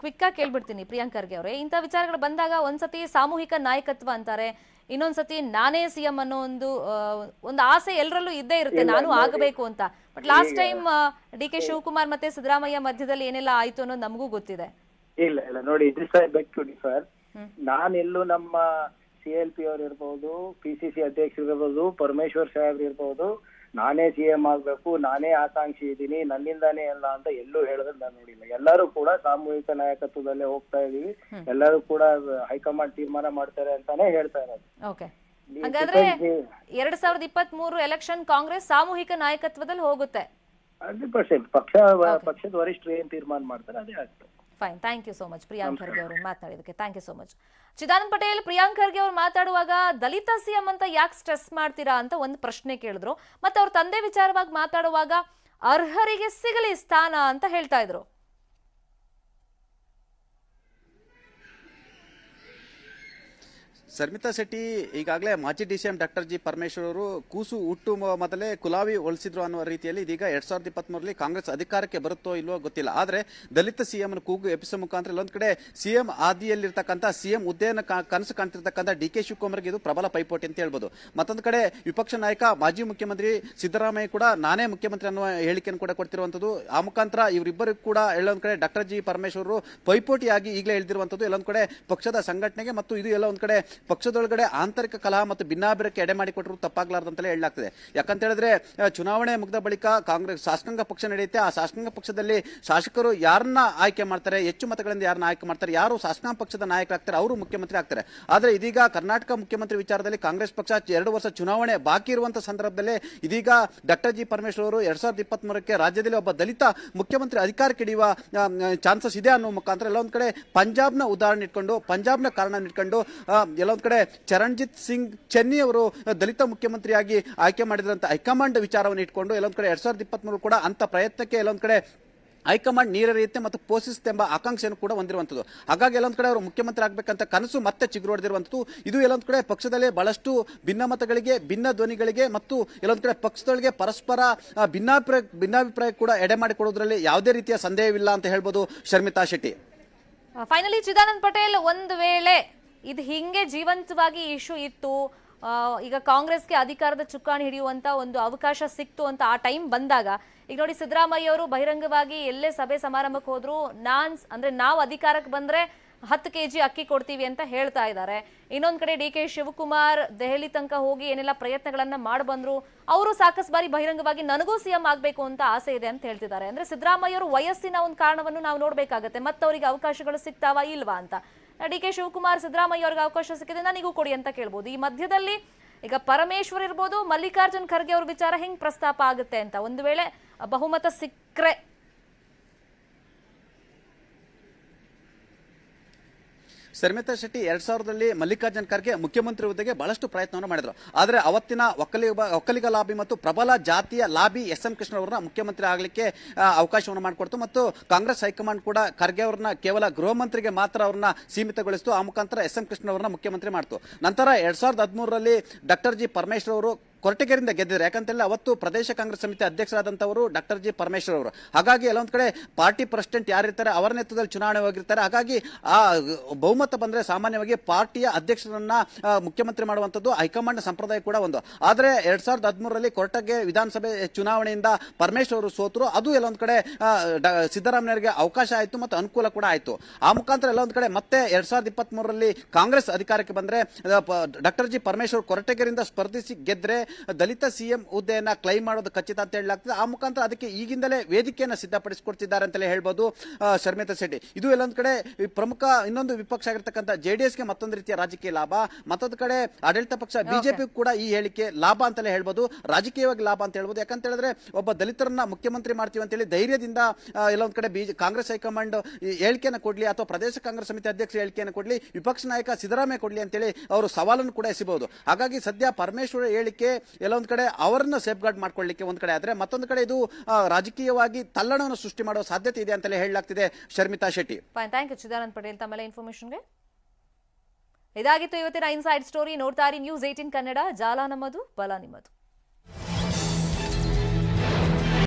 ಕ್ವಿಕ್ ಆಗಿ ಕೇಳ್ಬಿಡ್ತೀನಿ ಪ್ರಿಯಾಂಕರ್ಗೆ ಅವರೇ ಇಂಥ ವಿಚಾರಗಳು ಬಂದಾಗ ಒಂದ್ಸತಿ ಸಾಮೂಹಿಕ ನಾಯಕತ್ವ ಅಂತಾರೆ ಇನ್ನೊಂದ್ಸತಿ ನಾನೇ ಸಿಎಂ ಅನ್ನೋ ಒಂದು ಒಂದು ಆಸೆ ಎಲ್ಲರಲ್ಲೂ ಇದ್ದೇ ಇರುತ್ತೆ ನಾನು ಆಗಬೇಕು ಅಂತ but last time D K Shivakumar ಮತ್ತೆ ಸಿದ್ದರಾಮಯ್ಯ ಮಧ್ಯದಲ್ಲಿ ಏನೆಲ್ಲ ಆಯ್ತು ಅನ್ನೋದು ನಮಗೂ ಗೊತ್ತಿದೆ ಇಲ್ಲ ಇಲ್ಲ ನೋಡಿ ನಾನೆಲ್ಲೂ ನಮ್ಮ ಸಿ ಎಲ್ ಪಿ ಅವ್ರ ಇರ್ಬೋದು ಪಿ ಸಿ ಸಿ ಅಧ್ಯಕ್ಷರು ಇರ್ಬೋದು ಪರಮೇಶ್ವರ್ ಸಾಹೇಬ್ರು ಇರ್ಬೋದು ನಾನೇ ಸಿ ಎಂ ಆಗ್ಬೇಕು ನಾನೇ ಆಕಾಂಕ್ಷಿ ಇದ್ದೀನಿ ನನ್ನಿಂದಾನೇ ಅಲ್ಲ ಅಂತ ಎಲ್ಲೂ ಹೇಳೋದನ್ನ ನಾನು ನೋಡಿಲ್ಲ ಎಲ್ಲರೂ ಕೂಡ ಸಾಮೂಹಿಕ ನಾಯಕತ್ವದಲ್ಲೇ ಹೋಗ್ತಾ ಇದೀವಿ ಎಲ್ಲರೂ ಕೂಡ ಹೈಕಮಾಂಡ್ ತೀರ್ಮಾನ ಮಾಡ್ತಾರೆ ಅಂತಾನೆ ಹೇಳ್ತಾ ಇರೋದು ಹಾಗಾದ್ರೆ ಎರಡ್ ಸಾವಿರದ ಇಪ್ಪತ್ತ್ ಮೂರು ಎಲೆಕ್ಷನ್ ಕಾಂಗ್ರೆಸ್ ಸಾಮೂಹಿಕ ನಾಯಕತ್ವದಲ್ಲಿ ಹೋಗುತ್ತೆ ಹಂಡ್ರೆಡ್ ಪರ್ಸೆಂಟ್ ಪಕ್ಷ ಪಕ್ಷದ ವರಿಷ್ಠರು ಏನ್ ತೀರ್ಮಾನ ಮಾಡ್ತಾರೆ ಅದೇ ಆಗ್ತದೆ fine thank you so much Priyank Kharge ಅವರು ಮಾತನಾಡಿದಕ್ಕೆ thank you so much Chidanand Patel Priyank Kharge ಅವರು ಮಾತಾಡುವಾಗ ದಲಿತ ಸಿಎಂ ಅಂತ ಯಾಕೆ ಸ್ಟ್ರೆಸ್ ಮಾಡ್ತೀರಾ ಅಂತ ಒಂದು ಪ್ರಶ್ನೆ ಕೇಳಿದ್ರು ಮತ್ತೆ ಅವ್ರ ತಂದೆ ವಿಚಾರವಾಗಿ ಮಾತಾಡುವಾಗ ಅರ್ಹರಿಗೆ ಸಿಗಲಿ ಸ್ಥಾನ ಅಂತ ಹೇಳ್ತಾ ಇದ್ರು ಶರ್ಮಿತಾ ಶೆಟ್ಟಿ ಈಗಾಗಲೇ ಮಾಜಿ D C M doctor G Parameshwar ಅವರು ಕೂಸು ಹುಟ್ಟು ಮೊದಲೇ ಕುಲಾವಿ ಹೊಲಿಸಿದ್ರು ಅನ್ನೋ ರೀತಿಯಲ್ಲಿ ಇದೀಗ ಎರಡ್ ಸಾವಿರದ ಇಪ್ಪತ್ತ್ಮೂರಲ್ಲಿ ಕಾಂಗ್ರೆಸ್ ಅಧಿಕಾರಕ್ಕೆ ಬರುತ್ತೋ ಇಲ್ವೋ ಗೊತ್ತಿಲ್ಲ ಆದರೆ ದಲಿತ ಸಿಎಂ ಕೂಗು ಎಬ್ಬಿಸೋ ಮುಖಾಂತರ ಇಲ್ಲೊಂದು ಕಡೆ ಸಿಎಂ ಆದಿಯಲ್ಲಿರ್ತಕ್ಕಂಥ ಸಿಎಂ ಹುದ್ದೆಯನ್ನು ಕನಸು ಕಾಣ್ತಿರ್ತಕ್ಕಂಥ ಡಿ ಕೆ ಶಿವಕುಮಾರ್ಗೆ ಇದು ಪ್ರಬಲ ಪೈಪೋಟಿ ಅಂತ ಹೇಳ್ಬೋದು ಮತ್ತೊಂದು ಕಡೆ ವಿಪಕ್ಷ ನಾಯಕ ಮಾಜಿ ಮುಖ್ಯಮಂತ್ರಿ ಸಿದ್ದರಾಮಯ್ಯ ಕೂಡ ನಾನೇ ಮುಖ್ಯಮಂತ್ರಿ ಅನ್ನುವ ಹೇಳಿಕೆಯನ್ನು ಕೂಡ ಕೊಡ್ತಿರುವಂಥದ್ದು ಆ ಮುಖಾಂತರ ಇವರಿಬ್ಬರಿಗೂ ಕೂಡ ಎಲ್ಲೊಂದು ಕಡೆ ಡಾಕ್ಟರ್ ಜಿ ಪರಮೇಶ್ವರ್ ಪೈಪೋಟಿಯಾಗಿ ಈಗಲೇ ಹೇಳಿದಿರುವಂತದ್ದು ಎಲ್ಲೊಂದು ಕಡೆ ಪಕ್ಷದ ಸಂಘಟನೆಗೆ ಮತ್ತು ಇದು ಎಲ್ಲ ಒಂದು ಕಡೆ ಪಕ್ಷದೊಳಗಡೆ ಆಂತರಿಕ ಕಲಹ ಮತ್ತು ಭಿನ್ನಾಭಿರಕ್ಕೆ ಎಡೆ ಮಾಡಿಕೊಟ್ಟರು ತಪ್ಪಾಗಲಾರ್ದಂತಲೇ ಹೇಳಲಾಗ್ತದೆ ಯಾಕಂತ ಹೇಳಿದ್ರೆ ಚುನಾವಣೆ ಮುಗ್ದ ಬಳಿಕ ಕಾಂಗ್ರೆಸ್ ಶಾಸಕಾಂಗ ಪಕ್ಷ ನಡೆಯುತ್ತೆ ಆ ಶಾಸಕಾಂಗ ಪಕ್ಷದಲ್ಲಿ ಶಾಸಕರು ಯಾರನ್ನ ಆಯ್ಕೆ ಮಾಡ್ತಾರೆ ಹೆಚ್ಚು ಮತಗಳಿಂದ ಯಾರನ್ನ ಆಯ್ಕೆ ಮಾಡ್ತಾರೆ ಯಾರು ಶಾಸಕಾಂಗ ಪಕ್ಷದ ನಾಯಕರಾಗ್ತಾರೆ ಅವರು ಮುಖ್ಯಮಂತ್ರಿ ಆಗ್ತಾರೆ ಆದರೆ ಇದೀಗ ಕರ್ನಾಟಕ ಮುಖ್ಯಮಂತ್ರಿ ವಿಚಾರದಲ್ಲಿ ಕಾಂಗ್ರೆಸ್ ಪಕ್ಷ ಎರಡು ವರ್ಷ ಚುನಾವಣೆ ಬಾಕಿ ಇರುವಂತಹ ಸಂದರ್ಭದಲ್ಲಿ ಇದೀಗ ಡಾಕ್ಟರ್ ಜಿ ಪರಮೇಶ್ವರ್ ಅವರು ಎರಡ್ ಸಾವಿರದ ಇಪ್ಪತ್ತ್ ಮೂರಕ್ಕೆ ರಾಜ್ಯದಲ್ಲಿ ಒಬ್ಬ ದಲಿತ ಮುಖ್ಯಮಂತ್ರಿ ಅಧಿಕಾರ ಕಿಡಿಯುವ ಚಾನ್ಸಸ್ ಇದೆ ಅನ್ನೋ ಮುಖಾಂತರ ಎಲ್ಲ ಒಂದ್ ಕಡೆ ಪಂಜಾಬ್ನ ಉದಾಹರಣೆ ಇಟ್ಕೊಂಡು ಪಂಜಾಬ್ನ ಕಾರಣ ಇಟ್ಕೊಂಡು ಕೆಲವೊಂದು ಕಡೆ ಚರಣಜಿತ್ ಸಿಂಗ್ ಚೆನ್ನಿ ಅವರು ದಲಿತ ಮುಖ್ಯಮಂತ್ರಿಯಾಗಿ ಆಯ್ಕೆ ಮಾಡಿದ್ರಂತ ಹೈಕಮಾಂಡ್ ವಿಚಾರವನ್ನು ಇಟ್ಕೊಂಡು ಎಲ್ಲೊಂದು ಕಡೆ ಎರಡ್ ಸಾವಿರದ ಕೂಡ ಅಂತ ಪ್ರಯತ್ನಕ್ಕೆ ಎಲ್ಲೊಂದು ಕಡೆ ಹೈಕಮಾಂಡ್ ನೀರರಿಯುತ್ತೆ ಮತ್ತು ಪೋಷಿಸುತ್ತೆ ಎಂಬ ಆಕಾಂಕ್ಷೆಯನ್ನು ಕೂಡ ಹೊಂದಿರುವಂಥದ್ದು ಹಾಗಾಗಿ ಎಲ್ಲೊಂದು ಕಡೆ ಅವರು ಮುಖ್ಯಮಂತ್ರಿ ಆಗಬೇಕಂತ ಕನಸು ಮತ್ತೆ ಚಿಗುರೊಡೆದಿರುವಂಥದ್ದು ಇದು ಎಲ್ಲೊಂದು ಕಡೆ ಪಕ್ಷದಲ್ಲೇ ಬಹಳಷ್ಟು ಭಿನ್ನಮತಗಳಿಗೆ ಭಿನ್ನ ಧ್ವನಿಗಳಿಗೆ ಮತ್ತು ಎಲ್ಲೊಂದು ಕಡೆ ಪಕ್ಷದೊಳಗೆ ಪರಸ್ಪರ ಭಿನ್ನಾಭಿಪ್ರಾಯ ಭಿನ್ನಾಭಿಪ್ರಾಯ ಕೂಡ ಎಡೆ ಮಾಡಿಕೊಡೋದ್ರಲ್ಲಿ ಯಾವುದೇ ರೀತಿಯ ಸಂದೇಹವಿಲ್ಲ ಅಂತ ಹೇಳ್ಬೋದು ಶರ್ಮಿತಾ ಶೆಟ್ಟಿ ಫೈನಲಿ ಚಿದಾನಂದ್ ಪಟೇಲ್ ಒಂದು ವೇಳೆ ಇದು ಹಿಂಗೆ ಜೀವಂತವಾಗಿ ಇಶ್ಯೂ ಇತ್ತು ಈಗ ಕಾಂಗ್ರೆಸ್ಗೆ ಅಧಿಕಾರದ ಚುಕ್ಕಾಣಿ ಹಿಡಿಯುವಂತ ಒಂದು ಅವಕಾಶ ಸಿಕ್ತು ಅಂತ ಆ ಟೈಮ್ ಬಂದಾಗ ಈಗ ನೋಡಿ ಸಿದ್ದರಾಮಯ್ಯ ಅವರು ಬಹಿರಂಗವಾಗಿ ಎಲ್ಲೇ ಸಭೆ ಸಮಾರಂಭಕ್ಕೆ ಹೋದ್ರು ನಾನ್ ಅಂದ್ರೆ ನಾವು ಅಧಿಕಾರಕ್ಕೆ ಬಂದ್ರೆ ಹತ್ತು ಕೆ ಜಿ ಅಕ್ಕಿ ಕೊಡ್ತೀವಿ ಅಂತ ಹೇಳ್ತಾ ಇದ್ದಾರೆ ಇನ್ನೊಂದ್ ಕಡೆ ಡಿ ಕೆ ಶಿವಕುಮಾರ್ ದೆಹಲಿ ತನಕ ಹೋಗಿ ಏನೆಲ್ಲ ಪ್ರಯತ್ನಗಳನ್ನ ಮಾಡ್ಬಂದ್ರು ಅವರು ಸಾಕಷ್ಟು ಬಾರಿ ಬಹಿರಂಗವಾಗಿ ನನಗೂ ಸಿಎಂ ಆಗ್ಬೇಕು ಅಂತ ಆಸೆ ಇದೆ ಅಂತ ಹೇಳ್ತಿದ್ದಾರೆ ಅಂದ್ರೆ ಸಿದ್ದರಾಮಯ್ಯ ಅವರು ವಯಸ್ಸಿನ ಒಂದು ಕಾರಣವನ್ನು ನಾವು ನೋಡ್ಬೇಕಾಗತ್ತೆ ಮತ್ತವರಿಗೆ ಅವಕಾಶಗಳು ಸಿಗ್ತಾವ ಇಲ್ವಾ ಅಂತ ಡಿ ಕೆ ಶಿವಕುಮಾರ್ ಸಿದ್ದರಾಮಯ್ಯ ಅವ್ರಿಗೆ ಅವಕಾಶ ಸಿಕ್ಕಿದೆ ನನಗೂ ಕೊಡಿ ಅಂತ ಕೇಳ್ಬೋದು ಈ ಮಧ್ಯದಲ್ಲಿ ಈಗ ಪರಮೇಶ್ವರ್ ಇರ್ಬೋದು ಮಲ್ಲಿಕಾರ್ಜುನ್ ಖರ್ಗೆ ಅವ್ರ ವಿಚಾರ ಹೆಂಗ್ ಪ್ರಸ್ತಾಪ ಆಗುತ್ತೆ ಅಂತ ಒಂದು ವೇಳೆ ಬಹುಮತ ಸಿಕ್ಕರೆ ಶರ್ಮಿತಾ ಶೆಟ್ಟಿ ಎರಡ್ ಸಾವಿರದಲ್ಲಿ ಮಲ್ಲಿಕಾರ್ಜುನ್ ಖರ್ಗೆ ಮುಖ್ಯಮಂತ್ರಿ ಹುದ್ದೆಗೆ ಬಹಳಷ್ಟು ಪ್ರಯತ್ನವನ್ನು ಮಾಡಿದರು ಆದರೆ ಅವತ್ತಿನ ಒಕ್ಕಲಿಗ ಒಕ್ಕಲಿಗ ಲಾಬಿ ಮತ್ತು ಪ್ರಬಲ ಜಾತಿಯ ಲಾಬಿ ಎಸ್ ಎಂ ಕೃಷ್ಣ ಅವರನ್ನ ಮುಖ್ಯಮಂತ್ರಿ ಆಗಲಿಕ್ಕೆ ಅವಕಾಶವನ್ನು ಮಾಡಿಕೊಡ್ತು ಮತ್ತು ಕಾಂಗ್ರೆಸ್ ಹೈಕಮಾಂಡ್ ಕೂಡ ಖರ್ಗೆ ಅವರನ್ನ ಕೇವಲ ಗೃಹ ಮಂತ್ರಿಗೆ ಮಾತ್ರ ಅವ್ರನ್ನ ಸೀಮಿತಗೊಳಿಸಿತು ಆ ಮುಖಾಂತರ ಎಸ್ ಎಂ ಕೃಷ್ಣ ಅವರನ್ನ ಮುಖ್ಯಮಂತ್ರಿ ಮಾಡ್ತು ನಂತರ ಎರಡ್ ಸಾವಿರದ ಹದಿಮೂರರಲ್ಲಿ ಡಾಕ್ಟರ್ ಜಿ ಪರಮೇಶ್ವರ್ ಅವರು ಕೊರಟಗೆರೆಯಿಂದ ಗೆದ್ದಿದ್ದಾರೆ ಯಾಕಂತೇಳಿ ಅವತ್ತು ಪ್ರದೇಶ ಕಾಂಗ್ರೆಸ್ ಸಮಿತಿ ಅಧ್ಯಕ್ಷರಾದಂಥವರು ಡಾಕ್ಟರ್ ಜಿ ಪರಮೇಶ್ವರ್ ಅವರು ಹಾಗಾಗಿ ಎಲ್ಲೊಂದು ಕಡೆ ಪಾರ್ಟಿ ಪ್ರೆಸಿಡೆಂಟ್ ಯಾರಿರ್ತಾರೆ ಅವರ ನೇತೃತ್ವದಲ್ಲಿ ಚುನಾವಣೆ ಹೋಗಿರ್ತಾರೆ ಹಾಗಾಗಿ ಆ ಬಹುಮತ ಬಂದರೆ ಸಾಮಾನ್ಯವಾಗಿ ಪಾರ್ಟಿಯ ಅಧ್ಯಕ್ಷರನ್ನ ಮುಖ್ಯಮಂತ್ರಿ ಮಾಡುವಂಥದ್ದು ಹೈಕಮಾಂಡ್ ಸಂಪ್ರದಾಯ ಕೂಡ ಒಂದು ಆದರೆ ಎರಡ್ ಸಾವಿರದ ಹದಿಮೂರರಲ್ಲಿ ಕೊರಟಗೆ ವಿಧಾನಸಭೆ ಚುನಾವಣೆಯಿಂದ ಪರಮೇಶ್ವರ್ ಅವರು ಸೋತರು ಅದು ಎಲ್ಲೊಂದು ಕಡೆ ಸಿದ್ದರಾಮಯ್ಯರಿಗೆ ಅವಕಾಶ ಆಯಿತು ಮತ್ತು ಅನುಕೂಲ ಕೂಡ ಆಯಿತು ಆ ಮುಖಾಂತರ ಎಲ್ಲೊಂದು ಕಡೆ ಮತ್ತೆ ಎರಡ್ ಸಾವಿರದ ಇಪ್ಪತ್ತ್ ಕಾಂಗ್ರೆಸ್ ಅಧಿಕಾರಕ್ಕೆ ಬಂದರೆ ಡಾಕ್ಟರ್ ಜಿ ಪರಮೇಶ್ವರ್ ಕೊರಟಗೆರೆಯಿಂದ ಸ್ಪರ್ಧಿಸಿ ಗೆದ್ರೆ ದಲಿತ ಸಿಎಂ ಹುದ್ದೆಯನ್ನ ಕ್ಲೈಮ್ ಮಾಡೋದು ಖಚಿತ ಅಂತ ಹೇಳಲಾಗ್ತದೆ ಆ ಮುಖಾಂತರ ಅದಕ್ಕೆ ಈಗಿಂದಲೇ ವೇದಿಕೆಯನ್ನು ಸಿದ್ಧಪಡಿಸಿಕೊಡ್ತಿದ್ದಾರೆ ಅಂತಲೇ ಹೇಳ್ಬೋದು ಶರ್ಮಿತಾ ಶೆಟ್ಟಿ ಇದು ಎಲ್ಲೊಂದು ಕಡೆ ಪ್ರಮುಖ ಇನ್ನೊಂದು ವಿಪಕ್ಷ ಆಗಿರ್ತಕ್ಕಂಥ ಜೆಡಿಎಸ್ಗೆ ಮತ್ತೊಂದು ರೀತಿಯ ರಾಜಕೀಯ ಲಾಭ ಮತ್ತೊಂದು ಕಡೆ ಆಡಳಿತ ಪಕ್ಷ ಬಿಜೆಪಿ ಕೂಡ ಈ ಹೇಳಿಕೆ ಲಾಭ ಅಂತಲೇ ಹೇಳ್ಬೋದು ರಾಜಕೀಯವಾಗಿ ಲಾಭ ಅಂತ ಹೇಳ್ಬೋದು ಯಾಕಂತ ಹೇಳಿದ್ರೆ ಒಬ್ಬ ದಲಿತರನ್ನ ಮುಖ್ಯಮಂತ್ರಿ ಮಾಡ್ತೀವಿ ಅಂತೇಳಿ ಧೈರ್ಯದಿಂದ ಎಲ್ಲೊಂದು ಕಡೆ ಬಿಜೆ ಕಾಂಗ್ರೆಸ್ ಹೈಕಮಾಂಡ್ ಹೇಳಿಕೆಯನ್ನು ಕೊಡ್ಲಿ ಅಥವಾ ಪ್ರದೇಶ ಕಾಂಗ್ರೆಸ್ ಸಮಿತಿ ಅಧ್ಯಕ್ಷರು ಹೇಳಿಕೆಯನ್ನು ಕೊಡ್ಲಿ ವಿಪಕ್ಷ ನಾಯಕ ಸಿದ್ದರಾಮಯ್ಯ ಕೊಡ್ಲಿ ಅಂತೇಳಿ ಅವರು ಸವಾಲನ್ನು ಕೂಡ ಎಸಿಬಹುದು ಹಾಗಾಗಿ ಸದ್ಯ ಪರಮೇಶ್ವರ ಹೇಳಿಕೆ ಎಲ್ಲೊಂದು ಕಡೆ ಅವರನ್ನ ಸೇಫ್ ಗಾರ್ಡ್ ಮಾಡ್ಕೊಳ್ಳಿಕ್ಕೆ ಒಂದ್ ಕಡೆ ಆದ್ರೆ ಮತ್ತೊಂದು ಕಡೆ ಇದು ರಾಜಕೀಯವಾಗಿ ತಲ್ಲಣವನ್ನು ಸೃಷ್ಟಿ ಮಾಡುವ ಸಾಧ್ಯತೆ ಇದೆ ಅಂತಲೇ ಹೇಳಲಾಗ್ತಿದೆ ಶರ್ಮಿತಾ ಶೆಟ್ಟಿ ಥ್ಯಾಂಕ್ ಯು ಚಿದಾನಂದ್ ಪಟೇಲ್ ತಮ್ಮೆಲ್ಲ ಇನ್ಫಾರ್ಮೇಶನ್ಗೆ ಇದಾಗಿತ್ತು ಇವತ್ತಿನ ಇನ್ಸೈಡ್ ಸ್ಟೋರಿ ನೋಡ್ತಾ ಇರಿ ನ್ಯೂಸ್ ಏಯ್ಟೀನ್ ಕನ್ನಡ ಜಾಲ ನಮ್ಮದು ಬಲ ನಿಮ್ಮದು